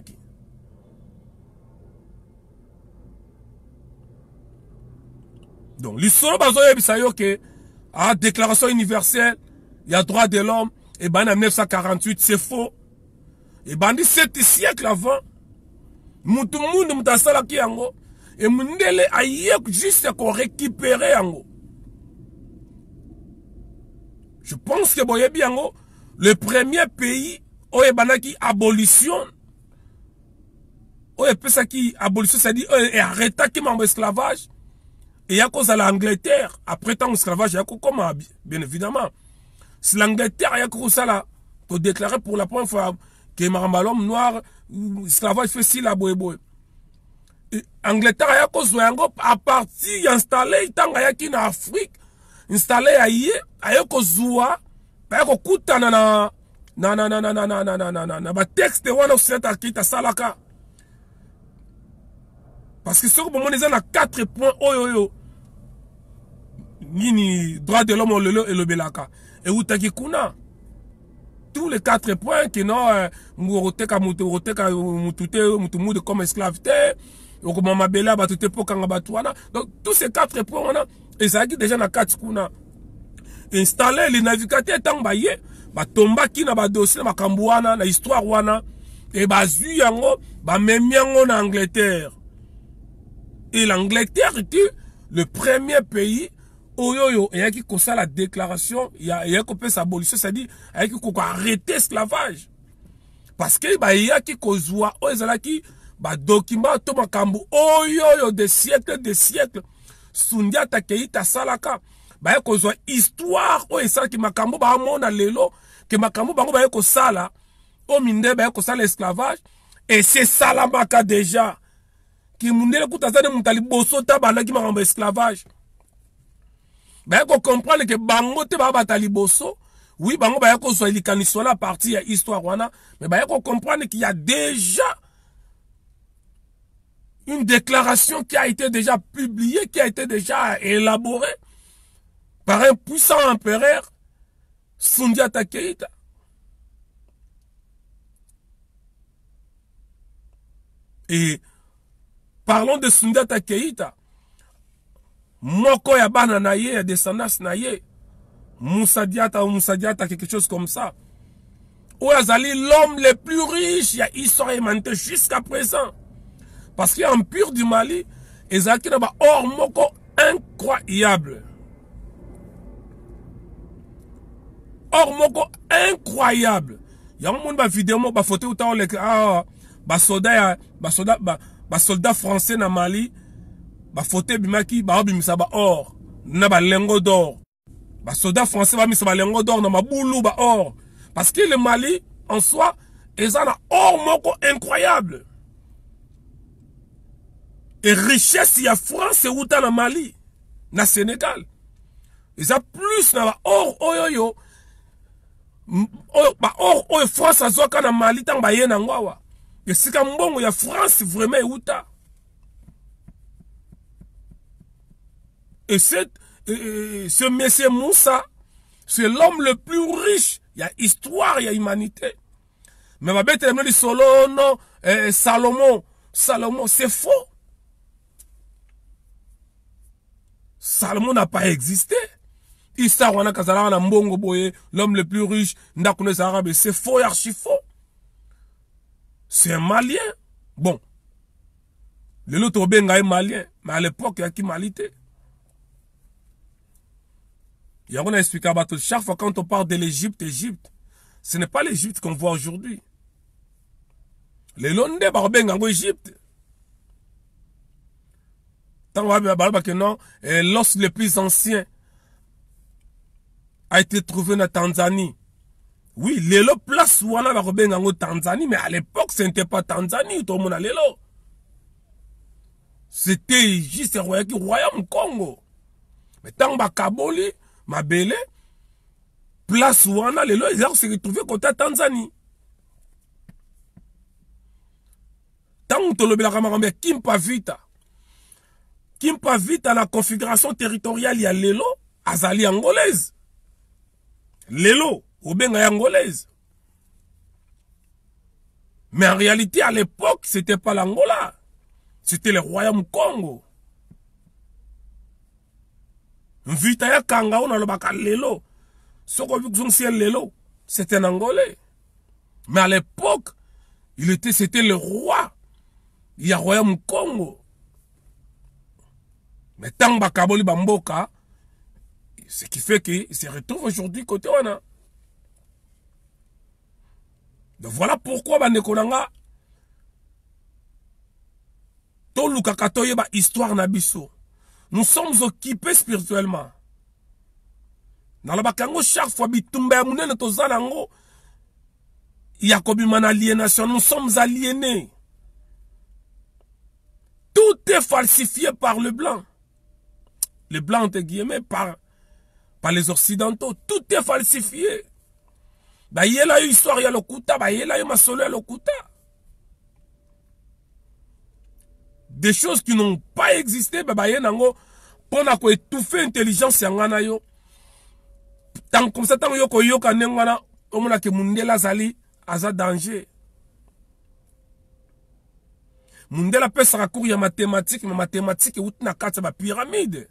Donc, l'histoire, bah, zoye, bisayo, que, à déclaration universelle, il y a droit de l'homme, et bah, en 1948, c'est faux. Et bah, sept siècles avant, Tout tout monde moutasala qui yango, et moundele aïe juste qu'on récupérait je pense que le premier pays où il y a abolition, où il y a abolition, c'est-à-dire arrêta arrêté qui esclavage, et à cause de l'Angleterre, après tant d'esclavage, il y a comment, bien évidemment. si l'Angleterre, il y a cause là, pour pour la première fois que l'homme noir, l'esclavage, fait si la boye boye. Angleterre, il y a cause à partir installé, il y en Afrique, installé à yé, à yé kokutana na na na na na na na na na na na of parce que à 4 oyo ni ni droit de l'homme lelo et kuna tous les quatre points qui okoteka moto comme ma donc tous ces quatre points ezalaki deja na kati kuna installe le navigateur bah tomba qui na pas dossier ma cambouana, la histoire wana bah Zuyango bah même yango na angleterre et l'angleterre était le premier pays oyoyo eyaki la déclaration eyaki sa abolition c'est-à-dire ayaki arrêter esclavage parce que qui bah oyo ezalaki badocument to makambo oyoyo de siècles de siècles sundiata keita salaka baiko kozwa histoire esa ki makambo mona lelo ke makambo bango sala o oyo mindele baye sala esclavage sala deja ki mundele kuta aza de Moutali boso ta ki makambo esclavage baye kocomprendre ke bango te babata liboso oui bango baye kozwa likanisi sola parti ya histoire wana me baye qu'il ki ya déjà une déclaration qui a été déjà publiée, qui a été déjà élaborée par un puissant empereur, Sundiata Keita. Et parlons de Sundiata Keita. Moko yabana bana na descendance Moussa Diata ou Moussa Diata, quelque chose comme ça. Ou Azali, l'homme le plus riche, il y a Israël jusqu'à présent parce pur du Mali ils ont un moko incroyable or moko incroyable yango moni a moko bafoto une vidéo qui a ya un soldat français le mali bafoto or. Il or na balengo d'or bah, soldat français bamisa bah, lingot d'or na mabulu bah, or parce que le mali en soi or moko incroyable et richesse y a france dans le mali na y a plus na Sénégal. Et ça, plus, or oh france dans le mali ntango Et si quand y y a france vraiment outa. et ce monsieur Moussa, c'est l'homme le plus riche. Il y a histoire, il y a humanité. Mais ma bête, elle me dit, Solo, eh, Salomon, Salomon, c'est faux. Salomon n'a pas existé. Kazalara Mbongo Boye, l'homme le plus riche, Ndakune Arabe, c'est faux et archi faux. C'est un malien. Bon. Le loto Benga est malien, mais à l'époque, il y a qui malité. Il y a expliqué à chaque fois quand on parle de l'Égypte, Égypte, ce n'est pas l'Égypte qu'on voit aujourd'hui. Les londé, en Égypte l'os le euh, plus ancien a été trouvé dans Tanzanie. Oui, l'élo, place a la en Tanzanie, mais à l'époque, ce n'était pas Tanzanie, tout le monde a lelo. C'était juste le royaume Congo. Mais tant ba kaboli, ma belle, place wana lelo, ils ont se retrouvé côté Tanzanie. Tant que tu l'obéis la camarade, vu Pavita, qui vite à la configuration territoriale y Il a l'élo, azali angolaise Lélo, obenga angolaise mais en réalité à l'époque c'était pas l'angola c'était le royaume congo mvita ya kanga ce qu'on lelo lelo c'était un angolais mais à l'époque c'était le roi y Il le royaume congo mais tant bakaboli bamboka, ce qui fait qu'il se retrouve aujourd'hui côté wana. Donc voilà pourquoi banekonanga tolukaka toyeba histoire na Nous sommes occupés spirituellement. Dans le bakango chaque fois bitumba munene tozala ngo ya kobima aliénation, nous sommes aliénés. Tout est falsifié par le blanc les blancs, entre guillemets, par, par les occidentaux. Tout est falsifié. Bah, il y a une histoire, il y a bah, il y a eu une Des choses qui n'ont pas existé, bah, bah, il y a pour étouffer l'intelligence, a yo. Tant comme ça, tant yoko yo, nengana, on a que Mundela Zali, aza danger. Mundela peut se raccourcir à mathématiques, mais mathématiques, mathématique na une pyramide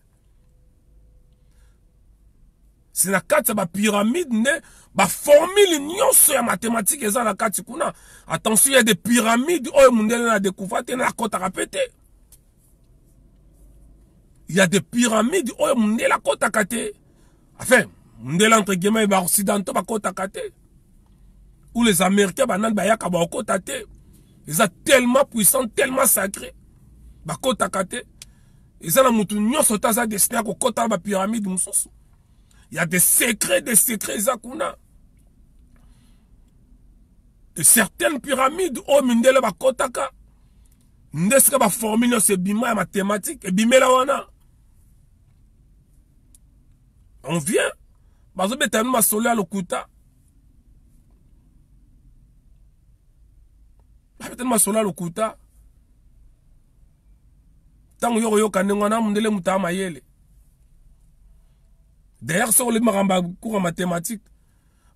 c'est la ne kati formule bapyramide nde baformule mathématique et ça la carte kati kuna attention il y a des pyramides ya de et la mondele à répéter il y a des pyramides ya de pyramide la mondele à te enfin mondele entre guillemets baoccidentaux bah, à te ou les américains banani bayaka baokɔta ils sont tellement puissants tellement bah, ils ont la eza na motu nyonso te à destine ya kokɔta pyramide mon sens il y a des secrets, des secrets, Zakuna. Et certaines pyramides, oh, Mindele Bakotaka. ce ba formule, c'est bima mathématique, et bimela wana. On vient, bazobeta ma solaire lokuta. Bazobeta ma solaire lokuta. que yo yo kanengwana, mundele à mayele. d'ailleurs soki olobi makambo ya cour ya mathématique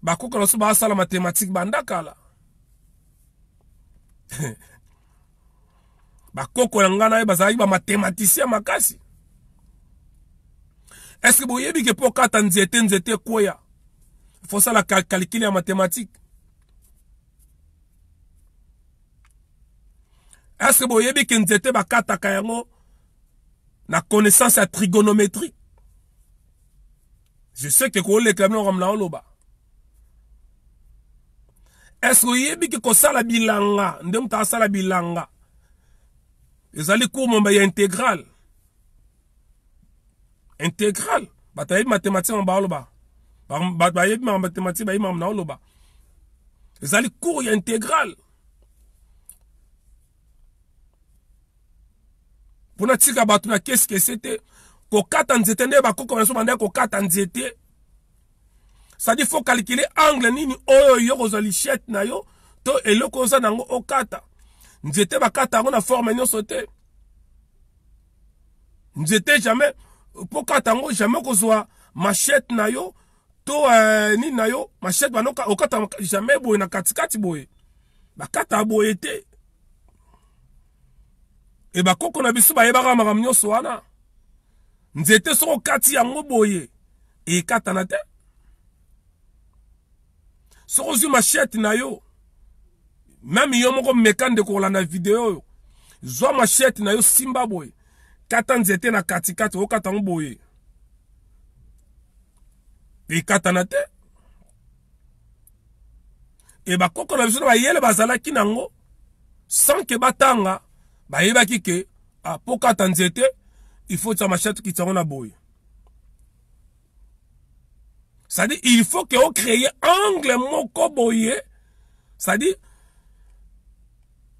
bakoka na biso baasala mathématique banda kala bakoko na ngai na ye bazalaki bamathematicien makasi estce boyebi ke mpo okata nzete nzete ekweya fosala calcule ya mathématique estce boyebi ke nzete bakataka yango na connaissance ya trigonométrique je sais ke koolekela bino makambo na oloba estce oyebi ke kosala bilanga nde moto asala bilanga ezali cour momba ya intégrale intégrale bato bayebi mathématique makambo baoloba bato bayebi makambo mathématique bayebi makambo na oloba ezali cour ya intégrale mpona tika bato na kesikese te kokata nzete nde bakoko na biso bandai kokata nzete sadi fo kalkile angle nini oyo yo kozwa lichette na yo to eloko oza na yango okata nzete bakata yango na forme nyonso te nzete jamais mpo kata yango jamais okozwa machete na yo to uh, nini na yo machete banokata jamais boye na katikati boye bakata boye te e bakoko na biso bayebaka makambo nyonso wana nzete soki okati yango boye ekatana te soki ozwi mashete na yo meme yo moko meka ndeko kolanda video oyo zwa mashete na yo simba boye kata nzete na katikati okata yango boye ekatana te e bakoko na biso na bayele bazalaki nango sanke batanga bayebaki ke apokata ah, nzete il faut tsamachat kitsaona boy. Ça à dire il faut que vous créez angle moko boye. ça dit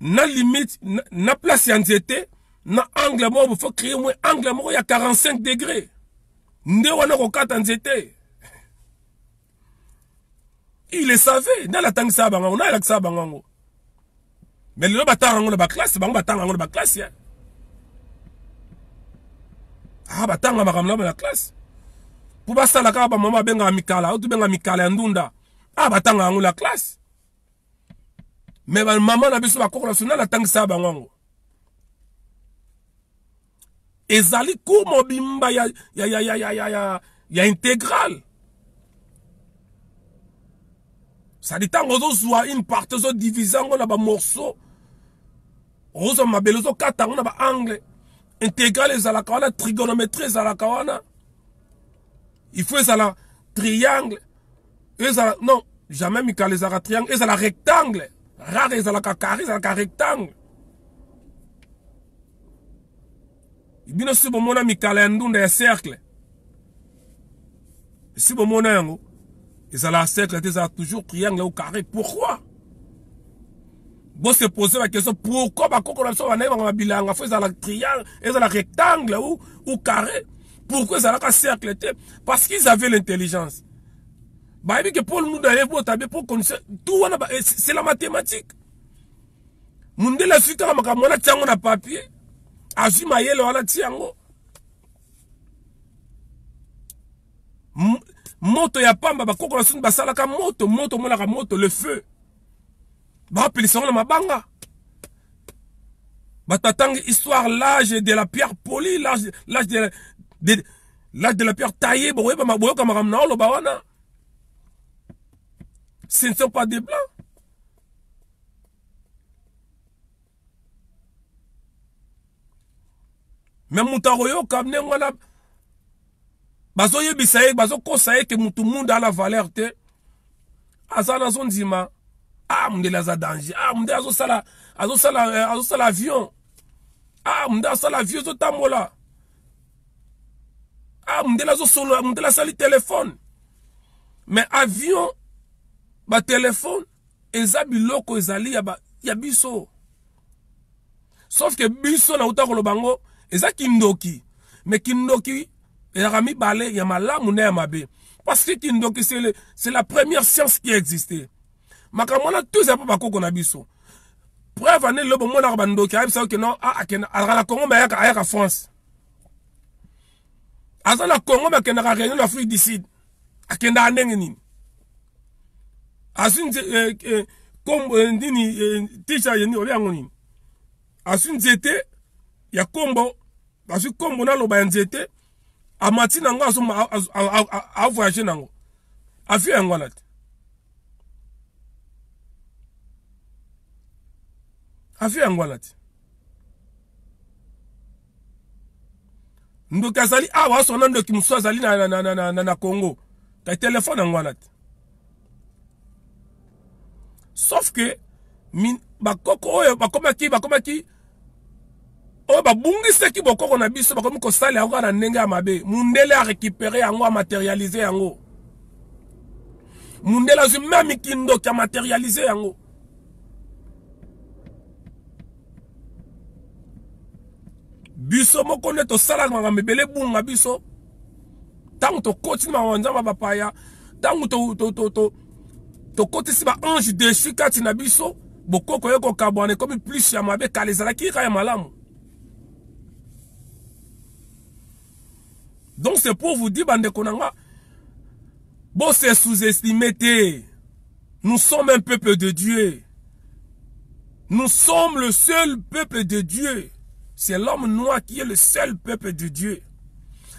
na limite, na place anxiété, na angle moko, il faut créer un angle moko, il y a 45 degrés. Nde wana kokata anxiété. Il le savait. Na la tangisa bango, na la tangisa bango. Mais le batango na ba classe, bango batango na ba classe. Hein. ah batangamaka mna bana classe mpo basala kaka bamama abengaka mikala oyo tobengaka mikala ya ndunda ah batanga yango la classe me bamama na biso bakokola biso nani atangisaka bango yango ezali ku mobimba ya, ya, ya, ya, ya, ya, ya, ya intégrale sadi ntango ozozwa une partie ozodivise yango na bamorceau ozozwa mabele ozokata yango na baangle intégrale ezalaka wana trigonométrie la il faut la triangle ezala non jamais les ezalaka triangle la rectangle rare ezalaka carré ezalaka rectangle ami si bomona mikala ya ndunda ya cercle si bomona yango la cercle et ezala toujours triangle ou carré pourquoi la bosepoze bakeso pourkui bakoko on biso banaye bilan babilanga fo la triangle et la rectangle ou, ou carré pourquoi pourkui ezalaka cercle parce qu'ils avaient l'intelligence bayebi que paul muda pour botabe pour connaissance tout c'est la mathématique mundele la suite makambo la ti yango na papier ma mayele on a yango moto ya pamba bakoko na soni basalaka moto moto omonaka moto le feu na mabanga histoire l'âge de la pierre poli l'âge de, de, l'âge de la pierre taillée ma boyoka makambo na oloba ce ne sont pas des blancs Même moto là baso wana baso ye que tout le monde a la valeur te ah la za danger ah mundele sala, za sala avion ah mundele asala avion tamola. ah mundele azosolola mundele asali téléphone. Mais avion ba téléphone, eza loko ezali ya, ba, ya biso sauf que biso nauta koloba ngo eza kindoki me kindoki ezalaka balé, ya la na ya be. parce que kindoki c'est la première science qui existait makambo wana to eza mpo bakoko na biso preuve ane lelo bomonaka bandoki ayebisa oke no azaka na congo me ayaka france aza na congo me akendaka réunion d'afrique du sud akendaka ndenge nini azwi euh, euh, euh, nini tisha yeni obe yango nini azwi nzete ya kombo azwi kombo naloba ya nzete amati nango azovoyage nango avi yango wana te afe angwalati. wana te awa ah, sona ndoki mosusu na, na, na, na, na, na congo kasi telefone min, wana te sauf ke bakoko oyo bakomaki ki, oyo babungisaki bokoko na biso bakomi kosalela yango kaka na ndenge ya mabe mundele a récupérer yango matérialiser yango mundele azwi meme kindoki amaterialize yango biso moko nde tosalaka makambo ebele bunga biso ntango to makambo ya nzambe bapaya ntango tokotisi dessus quand kati na biso bokoko ye kokabwana comme plus ya mabe kala ezalaki ka ya malamu donc c'est pour vous dire bande na Bon, c'est sous estimé nous sommes un peuple de dieu nous sommes le seul peuple de dieu c'est l'homme noir qui est le seul peuple de Dieu.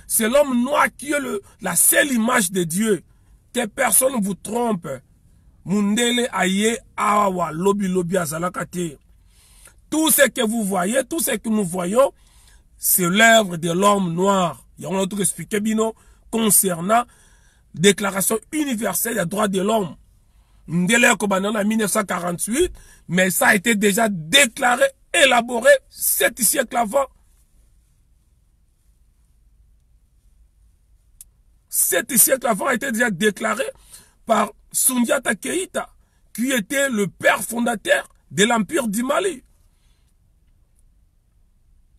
C'est l'homme noir qui est la seule image de Dieu. Que personne ne vous trompe. Tout ce que vous voyez, tout ce que nous voyons, c'est l'œuvre de l'homme noir. Il y a un autre expliqué bino concernant déclaration universelle des droits de l'homme. Ndele en 1948, mais ça a été déjà déclaré élaboré sept siècles avant. Sept siècles avant a été déjà déclaré par Sundiata Keïta qui était le père fondateur de l'Empire du Mali.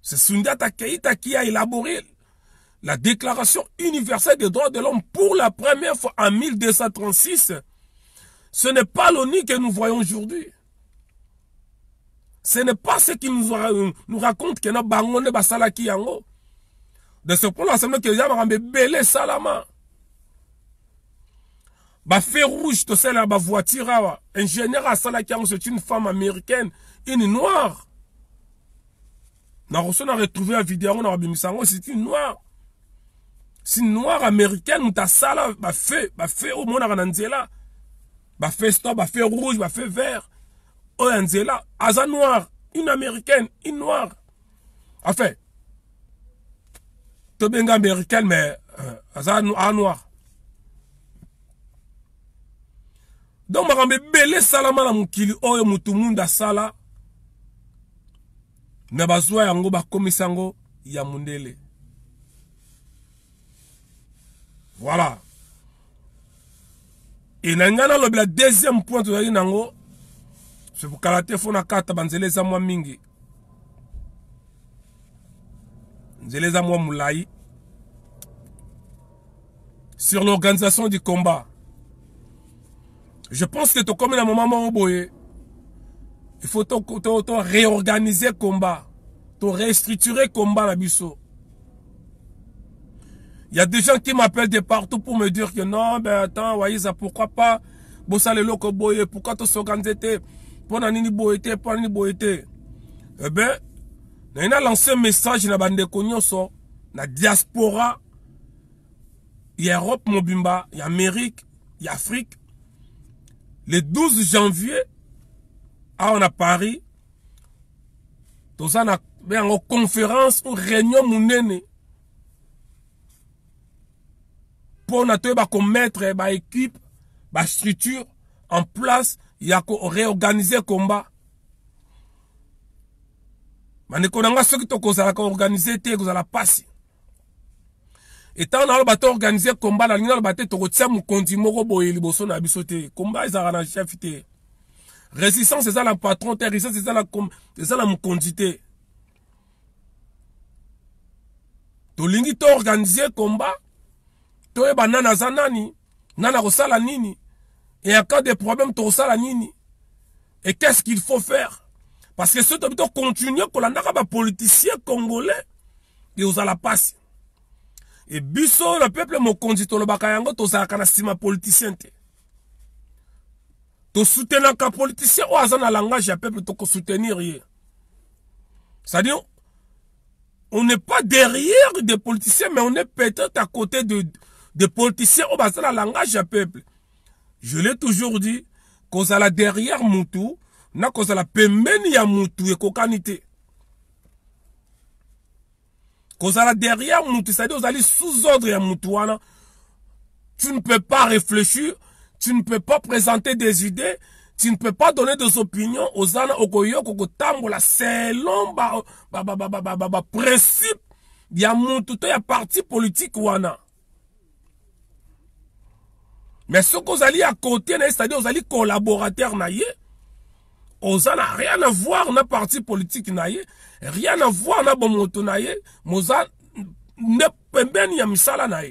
C'est Sundiata Keïta qui a élaboré la Déclaration universelle des droits de l'homme pour la première fois en 1236. Ce n'est pas l'ONU que nous voyons aujourd'hui. Ce n'est pas ce qu'il nous, nous raconte que na bangonde basalaki yango. De ce point-là, c'est que a ramené belé salama. Ba feu rouge to celle ba voiture awa. Ingénieur à salaki c'est une femme américaine, une noire. Nous avons retrouvé la vidéo na bimisango, c'est une noire. C'est une noire américaine, muta sala ba feu, ba feu au monde dit là. Ba feu stop, ba feu rouge, ba feu vert là, aza noir une américaine une noire enfin tobenga américaine mais euh, aza noir donc makambo na oyo Mutumunda Sala. vais me bazwa ya mondele voilà Et na ngai le deuxième point de nango sikukala te mpo nakata banzela eza mwa mingi nzela eza mwa sur l'organisation du combat je pense que tokomi na maman moko boye il faut to, to, to réorganiser combat to restructurer combat la biso Il y a des gens qui m'appellent de partout pour me dire que non, ben attends, Waïza, pourquoi pas Bossa le loco boye, pourquoi tu s'organiser pour nous, nous avons lancé un on a lancé un message na la na diaspora dans europe mobimba amérique afrique le 12 janvier on a paris ça, na une conférence ou réunion monene mettre ma équipe, ma structure en place ya koreorganize komba bandeko na nga soki tokozala koorganize te kozala mpasi etango naloba te organize komba nalingi naloba te tokotia mokonzi moko boye liboso na biso te komba ezalaka na chef te résistance ça na patron te résistance eza na mokonzi te tolingi combat. komba toyeba banana zanani nani nani akosala nini et en cas de problème, ça la nini. Et qu'est-ce qu'il faut faire Parce que ce qui que qu'on a politiciens congolais et ont la passe. Et le peuple conduit conduit, le bakayango, to des politiciens. sima politicien tu politiciens un ka politicien o azana langage ya peuple to soutenir rien. C'est-à-dire on n'est pas derrière des politiciens mais on est peut-être à côté de des politiciens au un langage du peuple. Je l'ai toujours dit, la derrière mutu, na Moutou et Kokanité. mutu ekokanite. la derrière Moutou, c'est-à-dire ozali sous-ordre à mutu Tu ne peux pas réfléchir, tu ne peux pas présenter des idées, tu ne peux pas donner des opinions aux ana aux goyok, aux tambola, selon ba, ba, ba, ba, ba, ba, ba, bah, principe ya mutu, y ya parti politique wana mais ceux qu'on vous allez à côté, c'est-à-dire ozali collaborateur na ye oza na rien à voir dans le parti politique naïe, rien à voir dans bomoto na vous moza pas pembeni ya misala na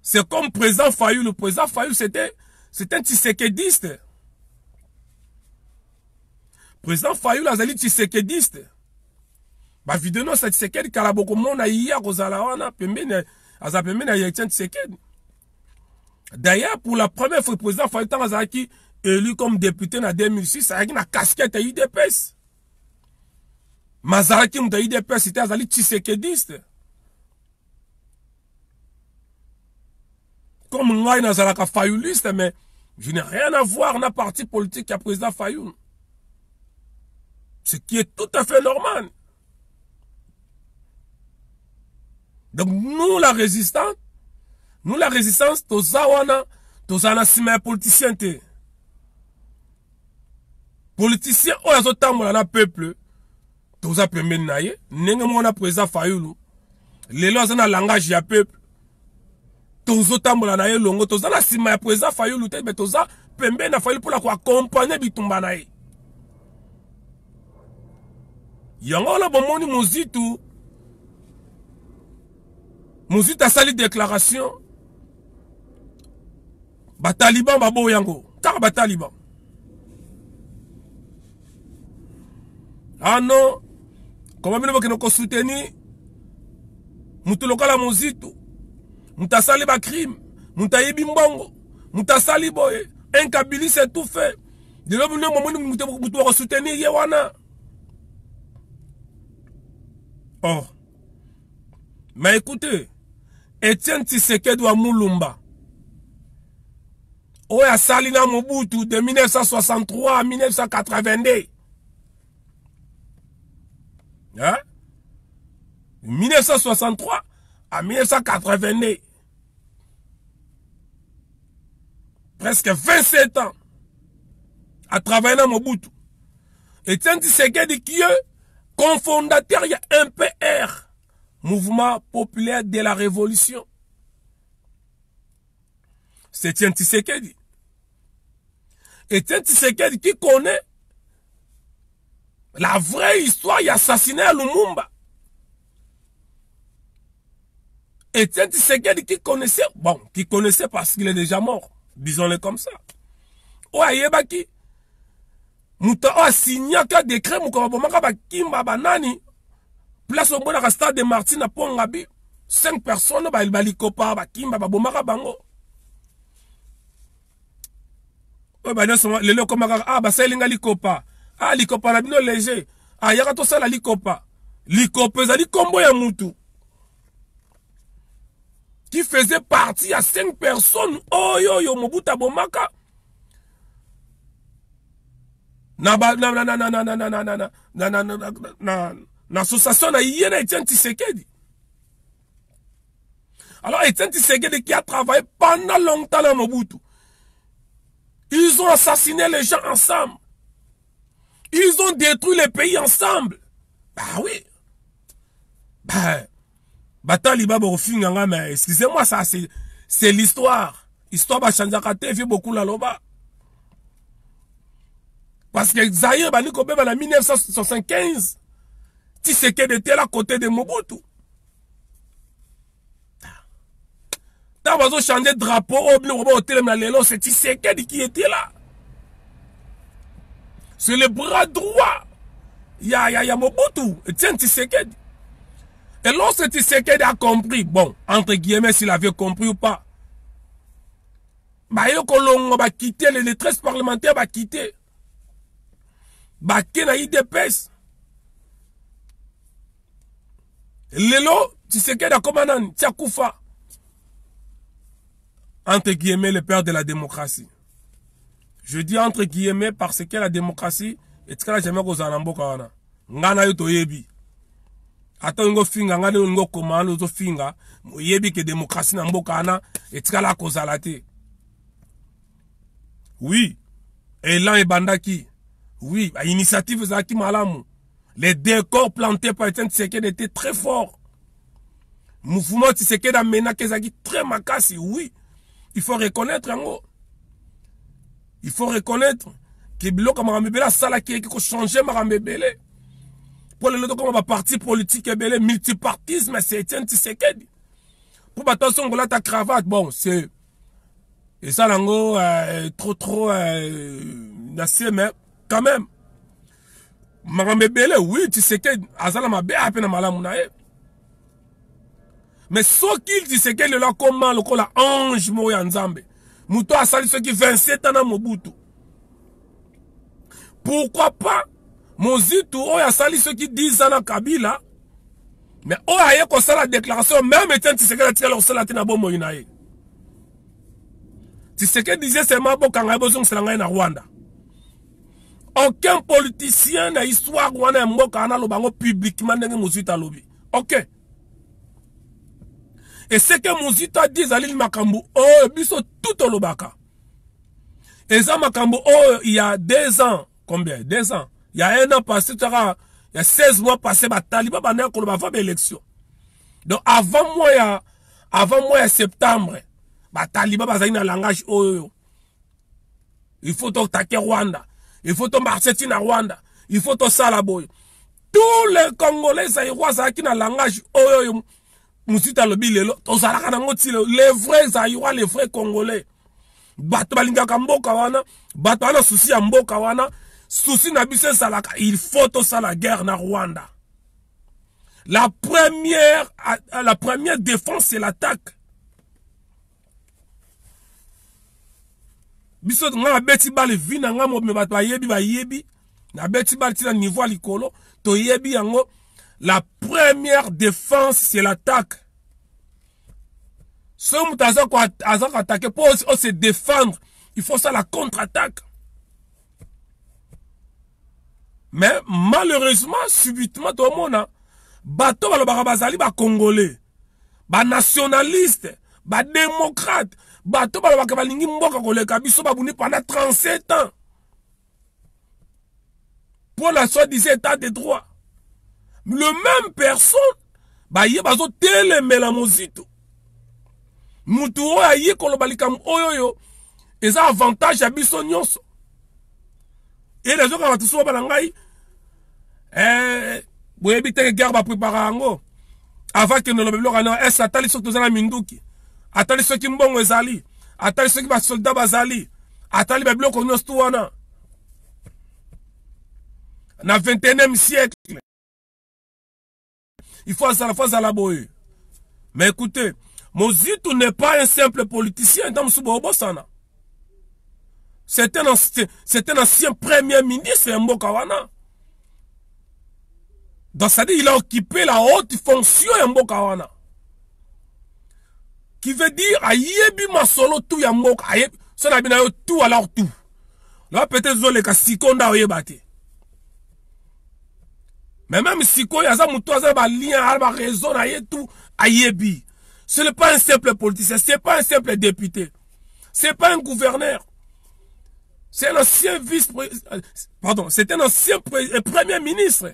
c'est comme président Fayou le président Fayou c'était c'est un tisekediste président Fayou azali tisekediste bavideo nyonso ya tisekedi kala bokomona ye a wana pembeni aza pembeni ya etian tisekedi D'ailleurs, pour la première fois, le président a été élu comme député en 2006, a une casquette à IDPS. Mais mouta IDPS, c'était Azali Tshisekediste. Comme moi, il un Fayouliste, mais je n'ai rien à voir dans le parti politique à président Fayoun. Ce qui est tout à fait normal. Donc nous, la résistante, nous la résistance toza wana toza na nsima ya politicien te politicien oyo azotambola na peuple toza pembeni na ye ndenge moko na président fayulu lelo aza na langage ya peuple tozotambola na ye longo toza na nsima ya président fayulu te me toza pembeni na fayulu mpona koakompagne bitumba na ye yango wana bomoni mozitu mozitu asali déclaration bataliban baboya yango kaka bataliban ano koma bino bokende kosoutenir mutu lokola mozitu mutu asali bacrime mutu ayebi mbongo mutu asali boye inkabili se tout fait lelo bino momoni mutu bakosoutenir ye wana or ma écoute etienne tisekedi wa mulumba oui à Salina mobutu de 1963 à 1982 hein? 1963 à 1982 presque 27 ans à travailler dans Mobutu. Etienne Tshisekedi qui est cofondateur il MPR, Mouvement Populaire de la Révolution. C'est Etienne dit. Étienne Tshisekedi qui connaît la vraie histoire et assassiné à Lumumba. Étienne Tshisekedi qui connaissait, bon, qui connaissait parce qu'il est déjà mort. Disons-le comme ça. Ayebaki, Mouta oh, a signé un décret, Moukabomaka Bakimba Banani. Place au bon stade de à Pongabi. Cinq personnes, Balikopar, Bakimba, Bomaka, bah, Bango. oyo banyonso le okoma kaka ah basalinga likopa ah likopa na bino léger ça la likopa likopa c'est nkombo ya mutu qui faisait partie à cinq personnes yo oyo mobutu abomaka na association na na na etienne tisekedi alors etienne tisekedi qui a travaillé pendant longtemps na mobutu ils ont assassiné les gens ensemble. Ils ont détruit le pays ensemble. Bah oui. Bah, bah mais excusez-moi, ça c'est l'histoire. Histoire va changer fait beaucoup la loba. Parce que Zahir, bah, nous, en 1975, qu'il était là à côté de Mobutu. changé de drapeau oh, lelo c'est tisekedi qui était là c'est le bras droit ya, ya, ya mobutu tiens tisekedi et lorsque tisekedi a compris bon entre guillemets s'il avait compris ou pas bah, il va quitter les lettres parlementaires quitté. bake na idps lelo a a nani ti entre guillemets, le père de la démocratie. Je dis entre guillemets parce que la démocratie est a jamais cause en mboka Ngana yoto yebi. Ata ngo finga ngana ngo komanda ozo finga yebi que démocratie na mboka wana est la cause la té. Oui, elan et bandaki. Oui, à initiative zaki malamu. Les décors plantés par Etienne Tshisekedi étaient très forts. Mouvement dans amena kezaki très makasi, oui il faut reconnaître yango il faut reconnaître ke biloko makambo qui a changé kochange pour ebele mpo lelo tokoma baparti politique ebele multipartisme se etienne tisekedi mpo bato ta cravate bon c'est et ça euh, trop trop euh, na sie quand même makambo oui, wi tisekedi aza na mabe ape na malamu na mais ce qu'il lisekeli akoma lokola ange a nzambe sali asali qui 27 ans mobutu pourquoi pas mozitu sali asali dit. 10 ans kabila me a fait la déclaration même ete tisekeli atikala Tu te que bomoi na c'est disait c'est seulement bokanga rwanda aucun politicien na histoire wana qui publiquement ok et ce que eseke mozito dit, tout makambo oh, biso tu tolobaka oh il y a deux ans combien Deux ans il y a un an passé il y a 16 mois passé bah, talibans bah, n'a pas eu l'élection. donc avant moi y a avant moi en septembre dit bah, dans un langage oyo oh, oh, oh. il faut taquer rwanda il faut ton ti rwanda il faut ton Salaboy tous les congolais ont eu qui na langage oyo Musita Talobi lelo tozalaka kana ntilo le vrai zaiwa le vrai congolais bato balinga kamboka wana bato bana susi ya mboka wana souci na biso salaka il faut la guerre na rwanda la première, euh, la première défense c'est l'attaque biso nga beti bale vi na nga mobime bato yebi na beti bale na niveau likolo to yebi yango la première défense, c'est l'attaque. Ce qui a attaqué pour se défendre. Il faut ça, la contre-attaque. Mais malheureusement, subitement, tout le monde, hein, bateau, congolais, ba nationaliste, ba démocrate, le mboka, pendant 37 ans. Pour la soi-disant état de droit le même personne baye bazotelemela mozito motu oyo aye koloba oyoyo oyo oyo eza avantage ya biso nyonso ele azokaka bato so babana ngai eh, boyebi teke guerre baprépara yango avant kende le biloko wana ese atali soki toza na minduki atali qui mbongo ezali atali soki soldat bazali atali babiloko nyonso tu wana na 21e siècle il faut à la face à la boye. Mais écoutez, Mozito n'est pas un simple politicien dans Bobosana. C'est un, ancien, un ancien premier ministre Mbokawana. Donc ça dit il a occupé la haute fonction Mbokawana. Qui veut dire ayebi masolo tout ya ayebi tout alors tout. Là peut-être zo le oyebate même y même sikoyo aza moto aza na balien aza ah, bah, raison raison, na y tout ayebi ce n'est pas un simple politicien ce n'est pas un simple député Ce n'est pas un gouverneur c'est un ancien vice président euh, pardon c'est un ancien euh, premier ministre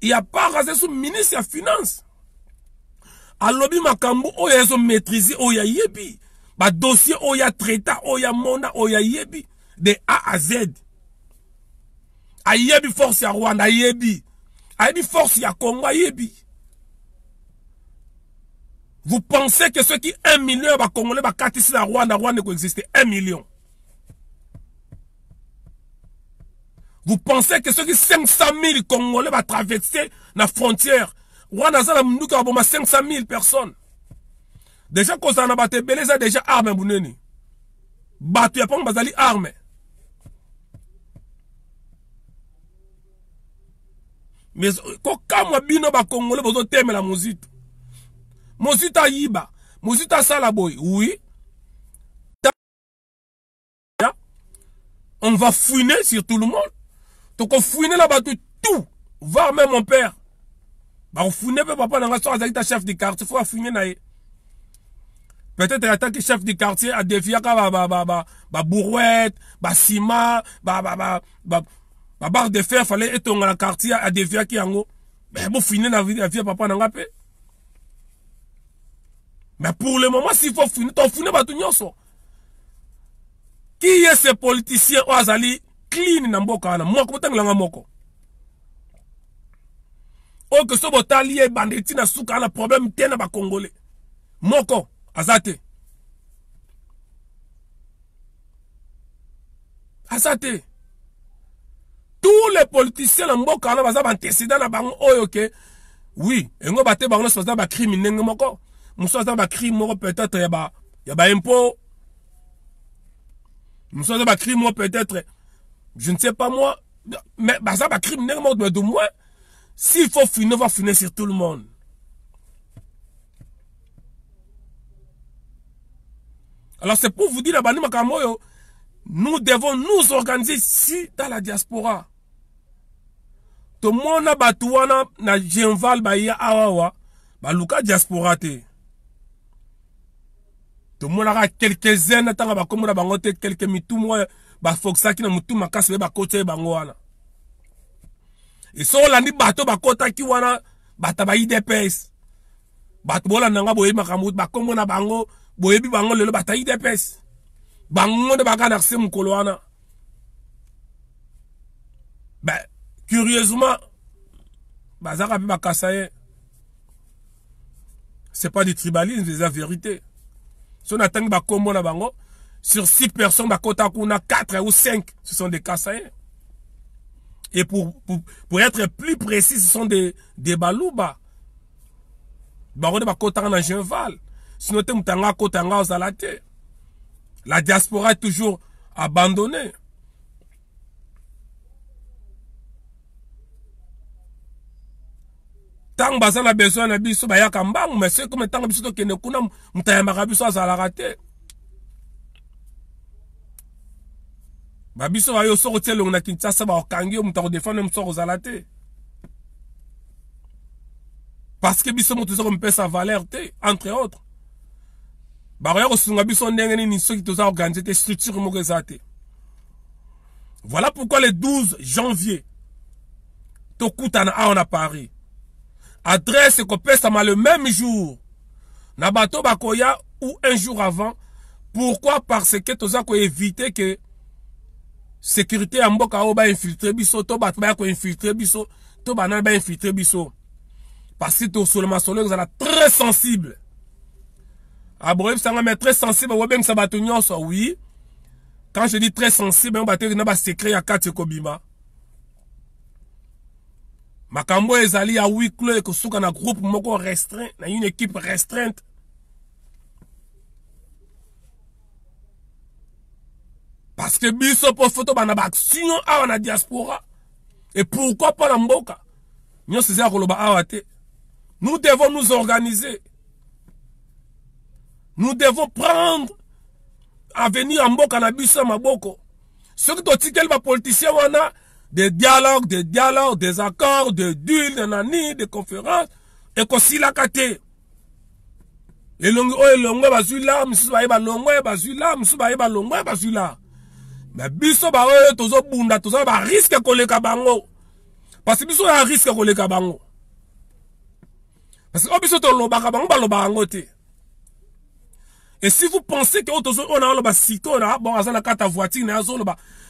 il n'y a pas de sous ministre la finance alobi makambo oh, y a oyo ayebi y où il y bah, oh, y a ayebi oh, de a à z ayebi force à rwanda ayebi ayebi force ya kongo ayebi vous pensez que qui 1 million va bakongolais ici à rwanda rwanda exister 1 million vous pensez que qui 500 000 congolais traverser la frontière rwanda la na munduka a 500 000 personnes déjà on na bato ebele eza déjà arme Battu il bato on pas de arme Mais quand je me kokamwa bino bakongole bozotemela mouzite. musique ayiba Yiba, asala Salaboy. oui on va fouiner sur tout le monde Donc on là là de tout voir même mon père bah, On mpe papa na nga soki azalaki ta chef de quartier Il faut fouiner. peut-être qu'il chef du quartier à défier. basima ba, ba, ba, ba, ba, ba, ba, ba, ba, babare de fer fallait etonga na quartier adeviaki yango me bofine na vie ya papa na nga mpe me pour le moment si fo fine tofine bato nyonso ki ye ce politicien oyo azali clean na mboka wana moko oh, botangelanga moko oyo ke so botali ye bandeti na suka wana problème te na bakongole moko aza te aza te tous les politiciens na mboka wana baza baantécédent na bango oui ils ont bango nyonso Ils ont ndenge moko peut être crime. moko peut-être ya impôt mosusu aza un moko peut-être je ne sais pas moi mais bah, ça va ndenge moko mais de moins s'il faut finir va finir sur tout le monde alors c'est pour vous dire nous devons nous organiser ici dans la diaspora tomona bato wana na genval baya awawa baluka diaspora te tomonaka quelques-unes ntango bakomona bango te quelque mitumu oyo bafokisaki na mutu makasi mpe bakoti ye bango wana esoo olandi bato bakotaki wana bato ba idps bato bolandanga boyebi makambo bakombo na bango boyebi bango lelo bato ya idps bango nde bakandakise mokolo wana curieusement, Bazara ce n'est pas du tribalisme, c'est la vérité. Si on attend sur six personnes, Bakota a 4 ou 5, ce sont des Kassaïens. Et pour, pour, être plus précis, ce sont des, des Balouba. de Sinon, La diaspora est toujours abandonnée. que tu as besoin de biso mbangu mais c'est comme tant biso tokende kuna moto biso tu besoin besoin na parce que biso moto toza sa valeur entre autres besoin biso ndenge ni te voilà pourquoi le 12 janvier a awa a paris adresse ça mal le même jour na bakoya ou un jour avant pourquoi parce que toza éviter que sécurité ya mboka infiltré bainfiltre biso to bato ko infiltré biso to banani infiltré biso parce que tout seulement solo la très sensible ça mais très sensible va tenir ça oui quand je dis très sensible on bato na secret ya kati ekobima makambo ezali ya huis clos ekosuka na groupe moko restreint na une équipe restreinte parce que biso photo bana tobanda baaction awa na diaspora et pourquoi pas na mboka nyonso koloba nous devons nous organiser nous devons prendre avenir ya mboka na biso qui maboko soki totikeli bapoliticien wana des dialogues, des dialogues, des accords, de d'huile, nanani, des conférences, et oh, basu là, oyo elongwe bazwi la mosusu eh, bayeba longwe bazwi la mosusu bayeba eh, longwe bazwi là Mais, biso baoyo oh, eh, tozobunda bah, risque bariske koleka Kabango, parce que biso risque ariske koleka Kabango. parce oyo oh, biso tolobaka Kabango, balobaka yango te et si vous pensez ke oyo tozooyo naoloba sikoyo na bon aza la voiture, ya voitire na ye azoloba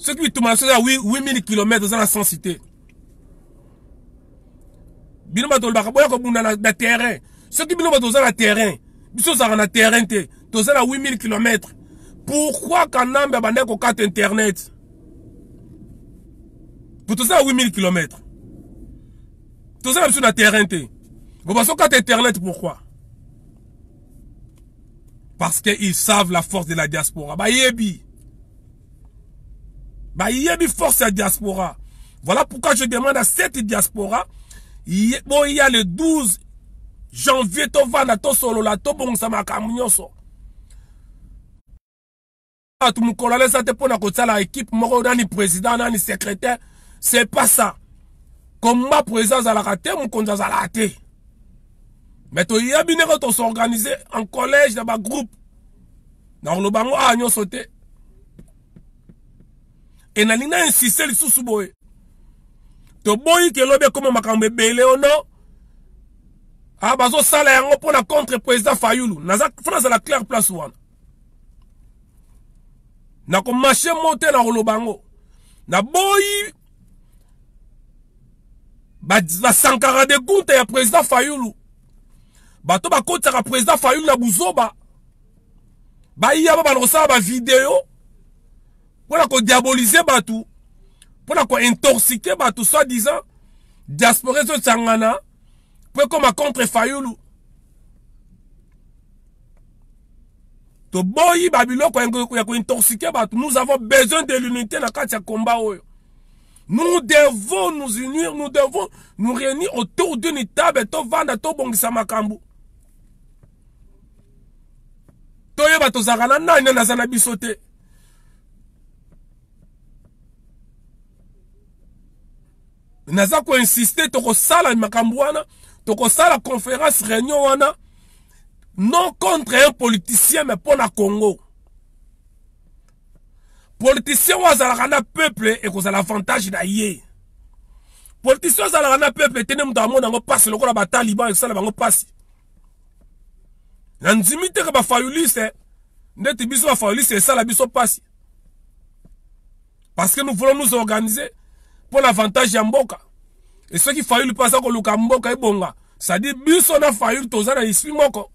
Ceux qui sont à 8000 km dans la cité. bino bato olobaka boya kobunda na terrain ce qui bato dans na terrain ça ozalaka na terrain te toza na 8000 km pourkui kanambe abandaki carte internet Pour tout ça, 8000 km toza ça biso na terrain te un kata internet pourquoi parce que ils savent la force de la diaspora bayebi bah, il y bayebi force la diaspora voilà pourquoi je demande à cette diaspora il y a le 12 janvier tovanda tosolola tobongisa makambo tu ne mokolo ça ah, te ça la équipe moko nani président nani secrétaire c'est pas ça Comme ma komba président azalaka te mokonzi azalaka te me toyebi ndenge tosorganize en collège dans na Dans le kolobango awa ah, nyonso sauté. ezali na insiste lisusu boye toboyi kelobi ekoma makambo ebele ono ah bazosala yango mpona contre président fayulu fo nazala claire place wana nakomashe mo te na koloba yango naboyi basankara de gunte ya président fayulu bato bakotisaka président fayulu na buzoba bayaba balokosala bavideo diaboliser kodiabolize Voilà qu'on intoxiquer bato soi-disant diaspora pour qu'on ma contre fayulu toboyi babiloko ya intoxiquer bato nous avons besoin de l'unité dans cette combat oh. nous devons nous unir nous devons nous réunir autour d'une table et to tobongisa makambo toyeba tozalaka na nani nde naza na biso te naza koinsiste tokosala makambo wana tokosala conférence réunion wana non contre un politicien mais pour na congo politicien oyo peuple na peuple ekozala avantage na ye politicien oyo azalaka na peuple etene moto amona yango mpasi lokola et ekosala bango passe. na ka teke bafayuliste ndeti biso ça la biso passe. parce que nous voulons nous organiser pour l'avantage ya mboka et soki le passer aza Luka mboka e Bonga. c'est-à-dire on a failli toza na esprit moko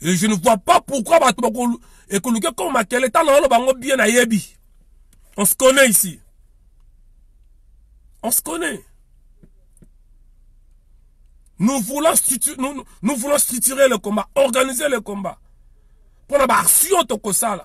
et je ne vois pas pourquoi et bato ekoluki quel état ntango le yango bien yébi on se connaît ici on se connaît nous voulons, nous, nous voulons structurer le combat organiser le combat mpona ça là.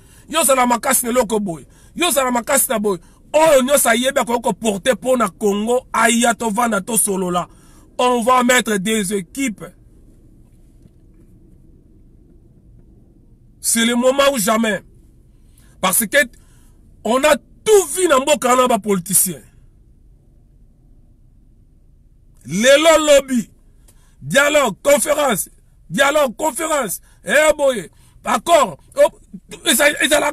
yozala makasi na loko boy yozala makasi na boy oyo nyonso ayebi ko porter pour na congo aya solo la. on va mettre des équipes c'est le moment ou jamais parce que on a tout vu na mboka politiciens. Les lobi dialogue conférence dialogue conférence Eh boy, accord la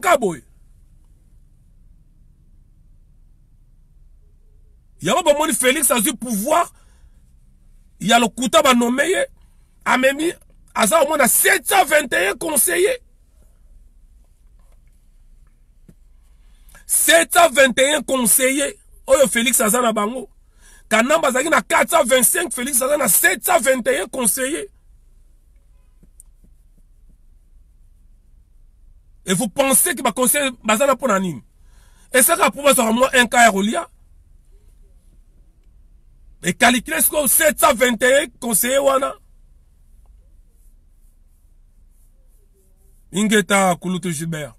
Il y a yango de félix a le pouvoir Il y eh. a a lokuta à ça, amemi moins a 721 conseillers. 721 conseillers. Oh félix Azan Quand bango Quand on a 425 félix Azan a 721 conseillers. Et vous pensez que ma conseil bazala pour anime. Et ça qu'a prouvé sur moi un cas Rolia. Et calculez ce que 721 conseillers wana. Ingeta Kulutu Gilbert.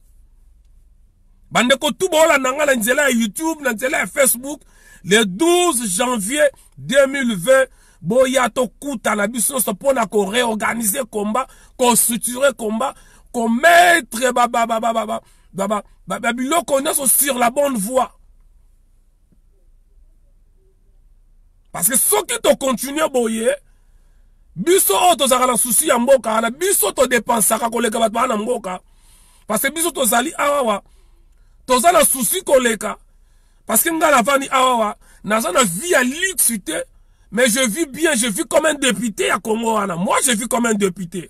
bandeko tubola na ngai na nzela youtube na nzela facebook le 12 janvier 2020 la tokutana biso nyonso mpo na organiser combat kostructure combat, commettre baba baba baba baba sur la bonne voie parce que soki qui boyer, biso souci ya mboka biso tu koleka mboka parce que biso awawa za na souci koleka parce que la vani awawa avons na vie à luxe mais je vis bien je vis comme un député à congo moi je vis comme un député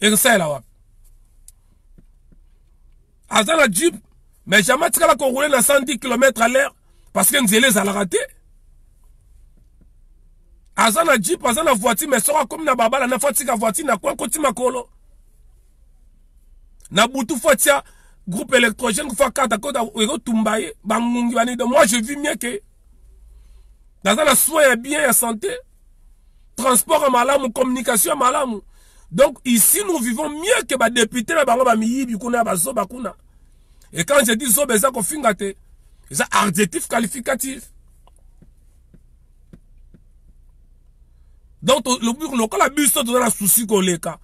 Excel là. aza la jeep mais jamais la korole à 110 km à l'heure parce que les la rater. aza la jeep aza la voiture mais ça comme na babala na fo la voiture na quoi kotima makolo. na boutou fo groupe électrogène fo la kota tout bangungi de moi je vis mieux que dans la soin et bien et santé transport à malamu communication à malamu donc ici, nous vivons mieux que les députés, Et quand je dis Zoba, c'est un adjectif qualificatif. Donc, le local la biso, tu as souci leka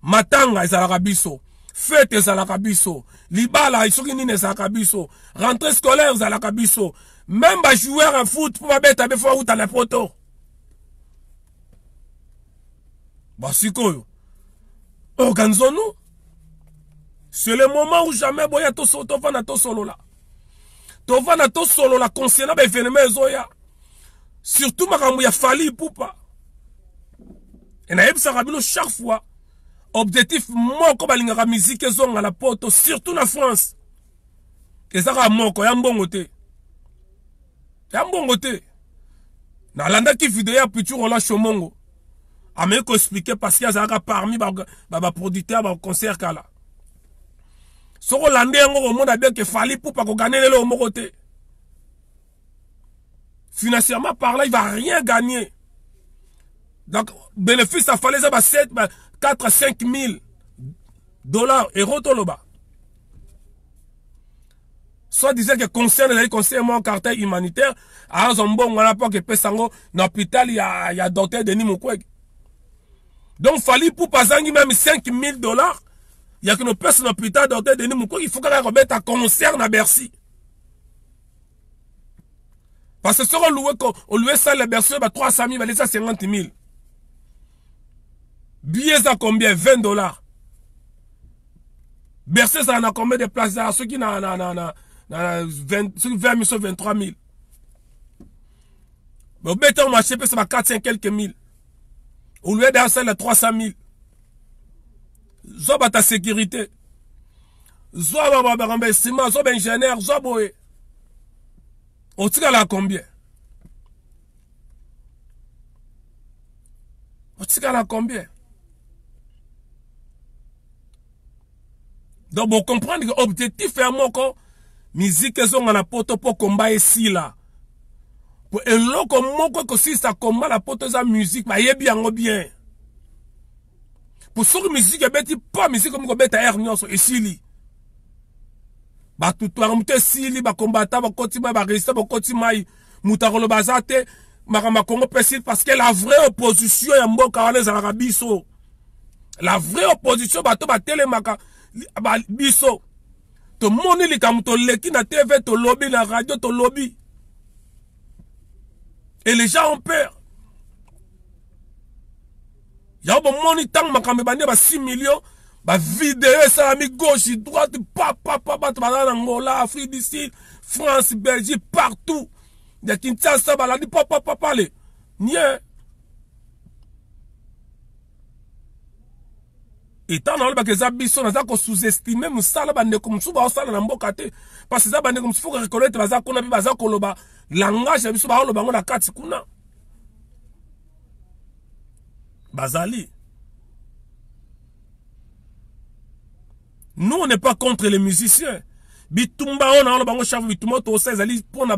Matanga, ils ont biso. Fête, ils ont biso. Libala, ils sont la ils ont Rentrée scolaire, ils ont biso. Même les joueurs en foot, pour ma bête, fois ont à la photo basikoyo organisons nous c'est le moment où jamais boya vana tosolola solo tosolola concernant baévénement Zoya. surtout makambu ya fali pupa sa rabino chaque fois objectif moko balingaka musique zonga la porte surtout na france ezaka moko ya mbongote. Ya mbongote. Na landa ki video ya piture ola mongo expliquer parce qu'il parceke azalaka parmi baproducteur baconcert kala soki olande yango komona deke efali pupa kogane lelo yo moko te financièrement parlant il va rien gagner donc bénéfice fallait ça ba 7 4 à 5 000 dollars euro bas soit disant que concerne les conseil mon cartel humanitaire à un zombon wana mpo epesa yango a, hôpital ya, ya docteur denis mokwege donc il fali en azangi même 5 000 dollars Il yaki nopesa na nous dorte denis que fo kaka un concert à bercy parce que on louait ça, les bercy oyo 300 000 balesa 50 000 Billets, ça combien 20 dollars bercy en combien de places Ceux qui na, na, na, 20 000 sur 23 000 Mais on on epesa acheté, 4 000. quelque mille au lieu d'assez les 300 000. je avoir ta sécurité. Je Zoba ba ba rambé ciment, zoba ingénieur, zoba oué. je vais avoir combien? Je vais avoir combien? Donc, pour comprendre que l'objectif est à mon je vais avoir un la pour combattre ici là ça ça commence à porter sa musique il y a bien po soki musique musique pa musique. omi ici aire bah esili bato même, moto esili bakombata bah mai bah continue bah moto bah continue te makambo parce que la vraie opposition ya mboka wana les biso la vraie opposition bato est biso tomoni le qui, na tv lobby la radio lobby. Et les gens ont peur. y a Il un bomoni ntango il y ba 6 millions. Bah, ça à mi gauche droite papa papa tu vas na angola afrique du sud france belgique partout y a Il ya papa papa allez Nien. Et tant que les naza sous sont nous mosusu baosala na mboka te parce que bandeko mosusu que langage na na kuna bazali nous on n'est pas contre les musiciens bitumba nous, naoloba yango chave bitumba oyo toosa ezali pour nous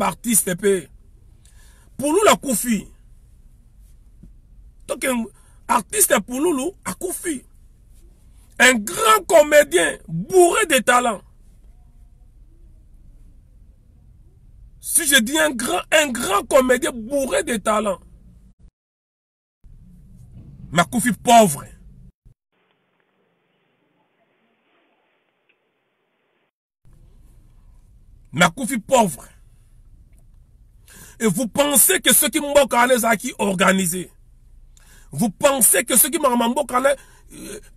la nous Tant qu'un artiste la koufi un grand comédien bourré de talent. Si je dis un grand, un grand comédien bourré de talent, Makoufi pauvre. Makoufi pauvre. Et vous pensez que ce qui m'ont organisé, vous pensez que ce qui m'ont organisé,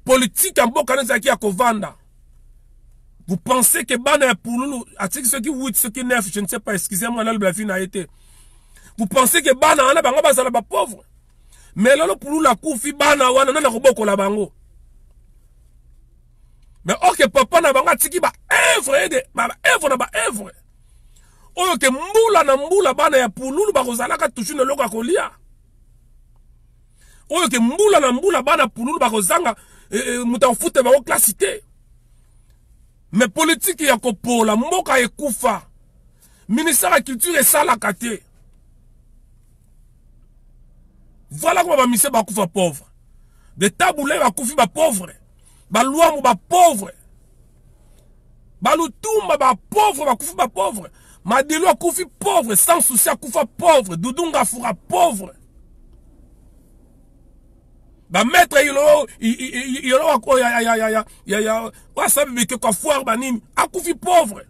politike ya mboka wana ezalaki ya kovanda vous pensez que bana ya pululu atiki soki 8 soki 9 je ne sais pas excusez moi nalobela vi na ye te vous pensez que bana wana bango bazala bapauvre mais lelo pululu akufi bana wana nani akobokola bango mais oke papa na bango atiki baevre ede baevre na baevre oyo ke mbula na mbula bana ya pululu bakozalaka toujours na eloko ya kolia oyo ke mbula na mbula bana pululu bakozanga e, e, moto akofute bango klasi te me politike ya kopola mboka ekufa ministère ya culture esalaka te voilà koma bamisie bakufa pauvre de tabule bakufi bapauvre balwambo bapauvre balutumba bapauvre bakufi bapauvre madelo akufi pauvre sans souci akufa pauvre dudunga afura pauvre maître bametre ilowa oyo asambibike kwa foire banini akufi pauvre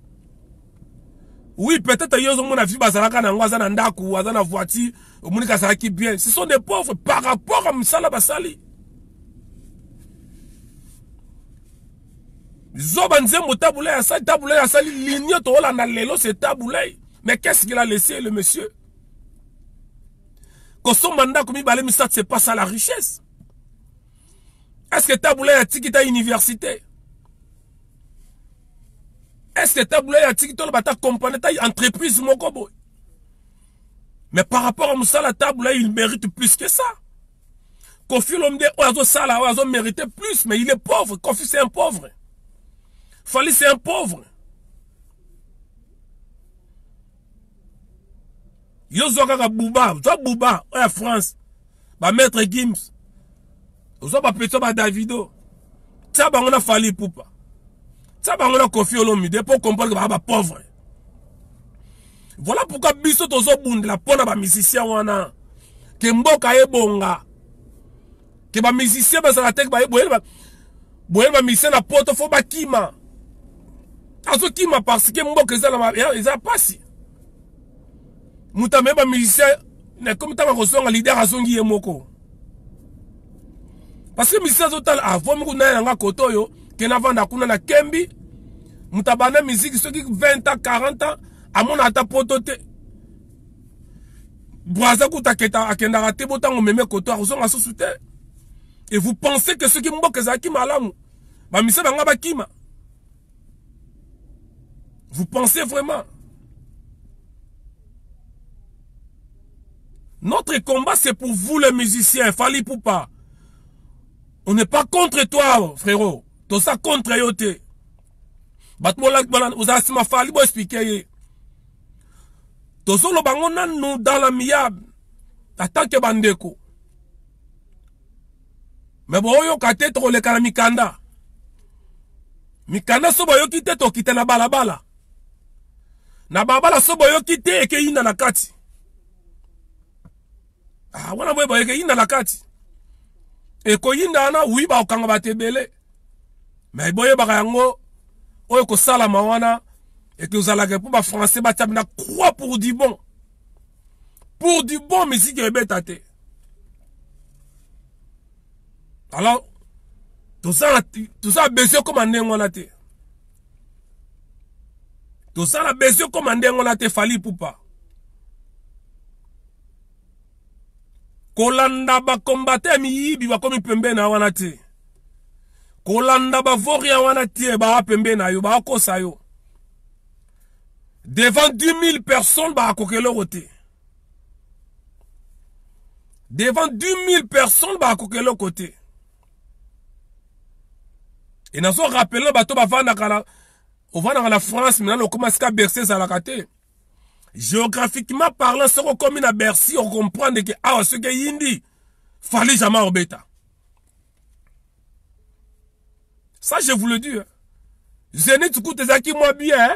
oui peut-être ye ozomona vi bazalaka na yango aza na ndako aza na voiture bien ce sont des pauvres par rapport à mosala basali zoba nzembo tabulei sali tabulei to linio na lelo ce tabulei mais qu'est-ce qu'il a laissé le monsieur kosomba ndako mibale ça, c'est pas ça la richesse est-ce que tabula a à ta université Est-ce que tabula à atiki toloba ta compagnie ta entreprise mon mais par rapport à la tabula il mérite plus que ça kofi de oyo oh, ça, oyo oh, méritait plus mais il est pauvre kofi c'est un pauvre fali c'est un pauvre yo zwa Bouba. buba zwa bouba, oyo oh, france gims oza bapetwa badavido tia bango na fali pupa tia bango na kofi olomide mpo comprendre baa bapauvre voilà pourquoi biso tozobundela mpo na bamusicien wana ke mboka ebonga ke bamusicien bazala te boyeli bamusicien na poto fo bakima azokima parce ke mboka eza pasi moto ameye bamusicien nakomi ntango akozonga lider azongi ye moko parce que misiki avant que moko naye nanga kote oyo kende avanda kuna na kembi moto musique ceux qui 20 ans 40 ans amona ata poto te braza akenda akendaka te botango meme koto akozonga susu te et vous pensez que qui soki mboka ezalaki malamu bamisa banga kima. vous pensez vraiment notre combat c'est pour vous les musiciens pour pas. on n'est pas contre toi frérot toza contre yo te bato bolaki bana ozala nsima fali boexplike ye tozoloba yango nanu dans la miable atake bandeko me boyoka te tokoleka na mikanda mikanda so boyoki te tokita na balabala na balabala so boyoki te ekeyinda na kati ah, wana boye boyekeyinda na kati ekoyinda wana wi bakokanga bato ebele me boyebaka yango oyo ekosalama wana ekozalaka mpo bafrançais batya bina croi pour du bon pour du bon misike ebeta te alors toza na besoin koma ndenge wana te toza na besoin koma ndenge wana te fali pupa kolanda bakombate miyibi bakomi pembeni pembe wana te kolanda bavoria wana te ba pembeni na yo ba yo devant 10 000 personnes ba eloko te devant 10 000 personnes baakoka eloko te e nazo rappelela bato bavandaka na ovandaka la france mina lokoma sika berse la te géographiquement parlant soko okomi na bercy okomprendre ke awa ah, soki eyindi fali jamais obeta ça je vous le dis zenit kuta ezalaki mwa bien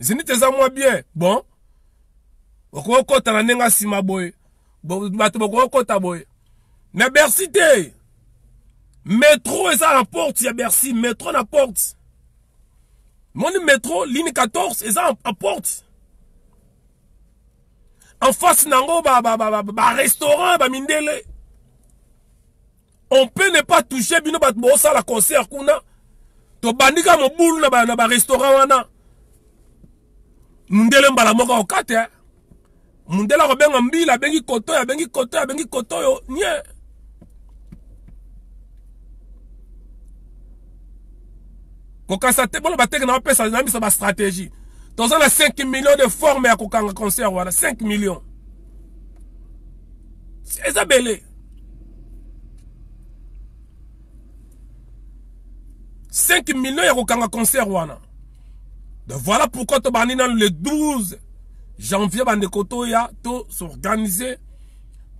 zenit eza mwa bien bon okokota na ndenge nsima boye bato bakokota boye na bercy te metro eza na porte ya bercy metro na porte moni metro ligne 14 eza na porte en face nango ba ba ba ba restaurant ba mindele on peut ne pas toucher bino la concert kuna bandika mo a. na restaurant wana mundele mbala moko hein. mundele mbila bengi bengi kotoyo nie te bolo na stratégie toza na 5 millions de formes à kokanga concert voilà, 5 millions. C'est ça, bele 5 millions ya kokanga concert wana donc voilà pourquoi tobandi dans le 12 janvier pour bandeko toya tosorganize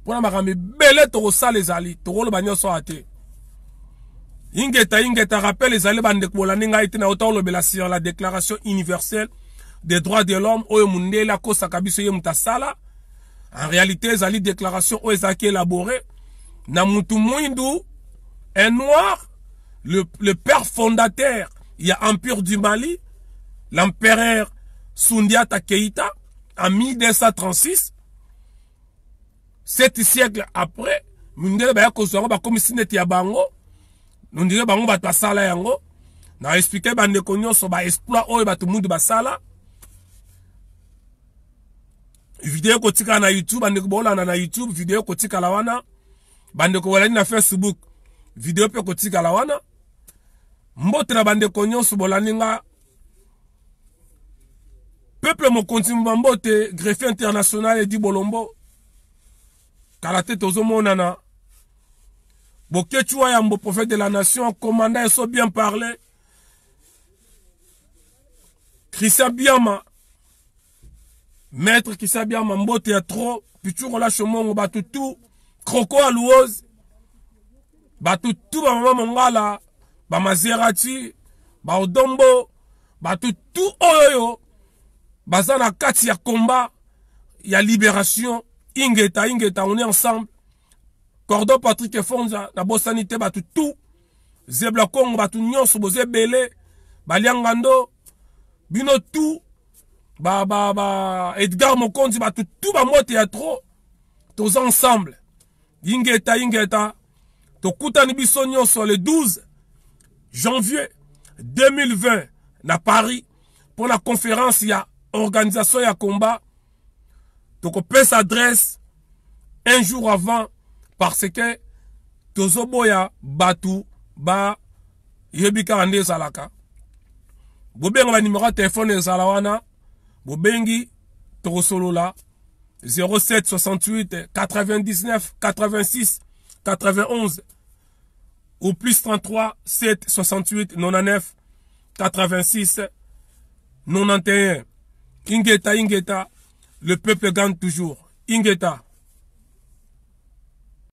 mpona makambo ebele tokosala ezali tokoloba nyonso awa te ingeta ingeta rappel les ali bande ngai te na yo taolobela sur la déclaration universelle des droits de l'homme oyo mundele la biso ye mutu en réalité ezali déclaration oyo ezalaki élaboré na mutu mwindu un noir le, le père fondateur il a empire du mali l'empereur sundiata keita en 1236 sept siècles après ba baya kozwa ba bakomisi neti ya bango nondire bango bato basala yango na explike bandeko au baexploit oyo monde mundu basala vidéo kotika na youtube bande bolanda na youtube vidéo video la wana ko bolandi na facebook video mpe la wana mbotela bande nyonso subola nga peuple mokonzi mobambo te greffe international di bolombo kala te tozomonana bokecuwa ya mbo prophète de la nation commandant so bien parler christian biama maître kisabiama mbote ya tro picukola shomongo bato tu kroko aluoze bato tu bamama mongala bamazerati baodombo bato tu oyo oyo baza na kati ya komba ya libération ingeta ingeta on est ensemble cordo patrick efonza nabosani te bato tu zebla kongo bato nyonso boza ebele balianga ndo bino tu ba, ba, ba, edgar mokonzi bato tu bamoto ya tro toza ensemble yingeta yingeta tokutani biso nyonso le 12 janvier 2020 na paris mpo na conférence ya organisation ya combat tokopesa adresse un jour avant parce que tozoboya bato bayebi kaka nde ezalaka bobenga banimero ya telefone ezala wana 02 bobengi Torosolola, 07 68 99 86 91 ou plus 33 7 68 99 86 91 Ingeta Ingeta le peuple gagne toujours Ingeta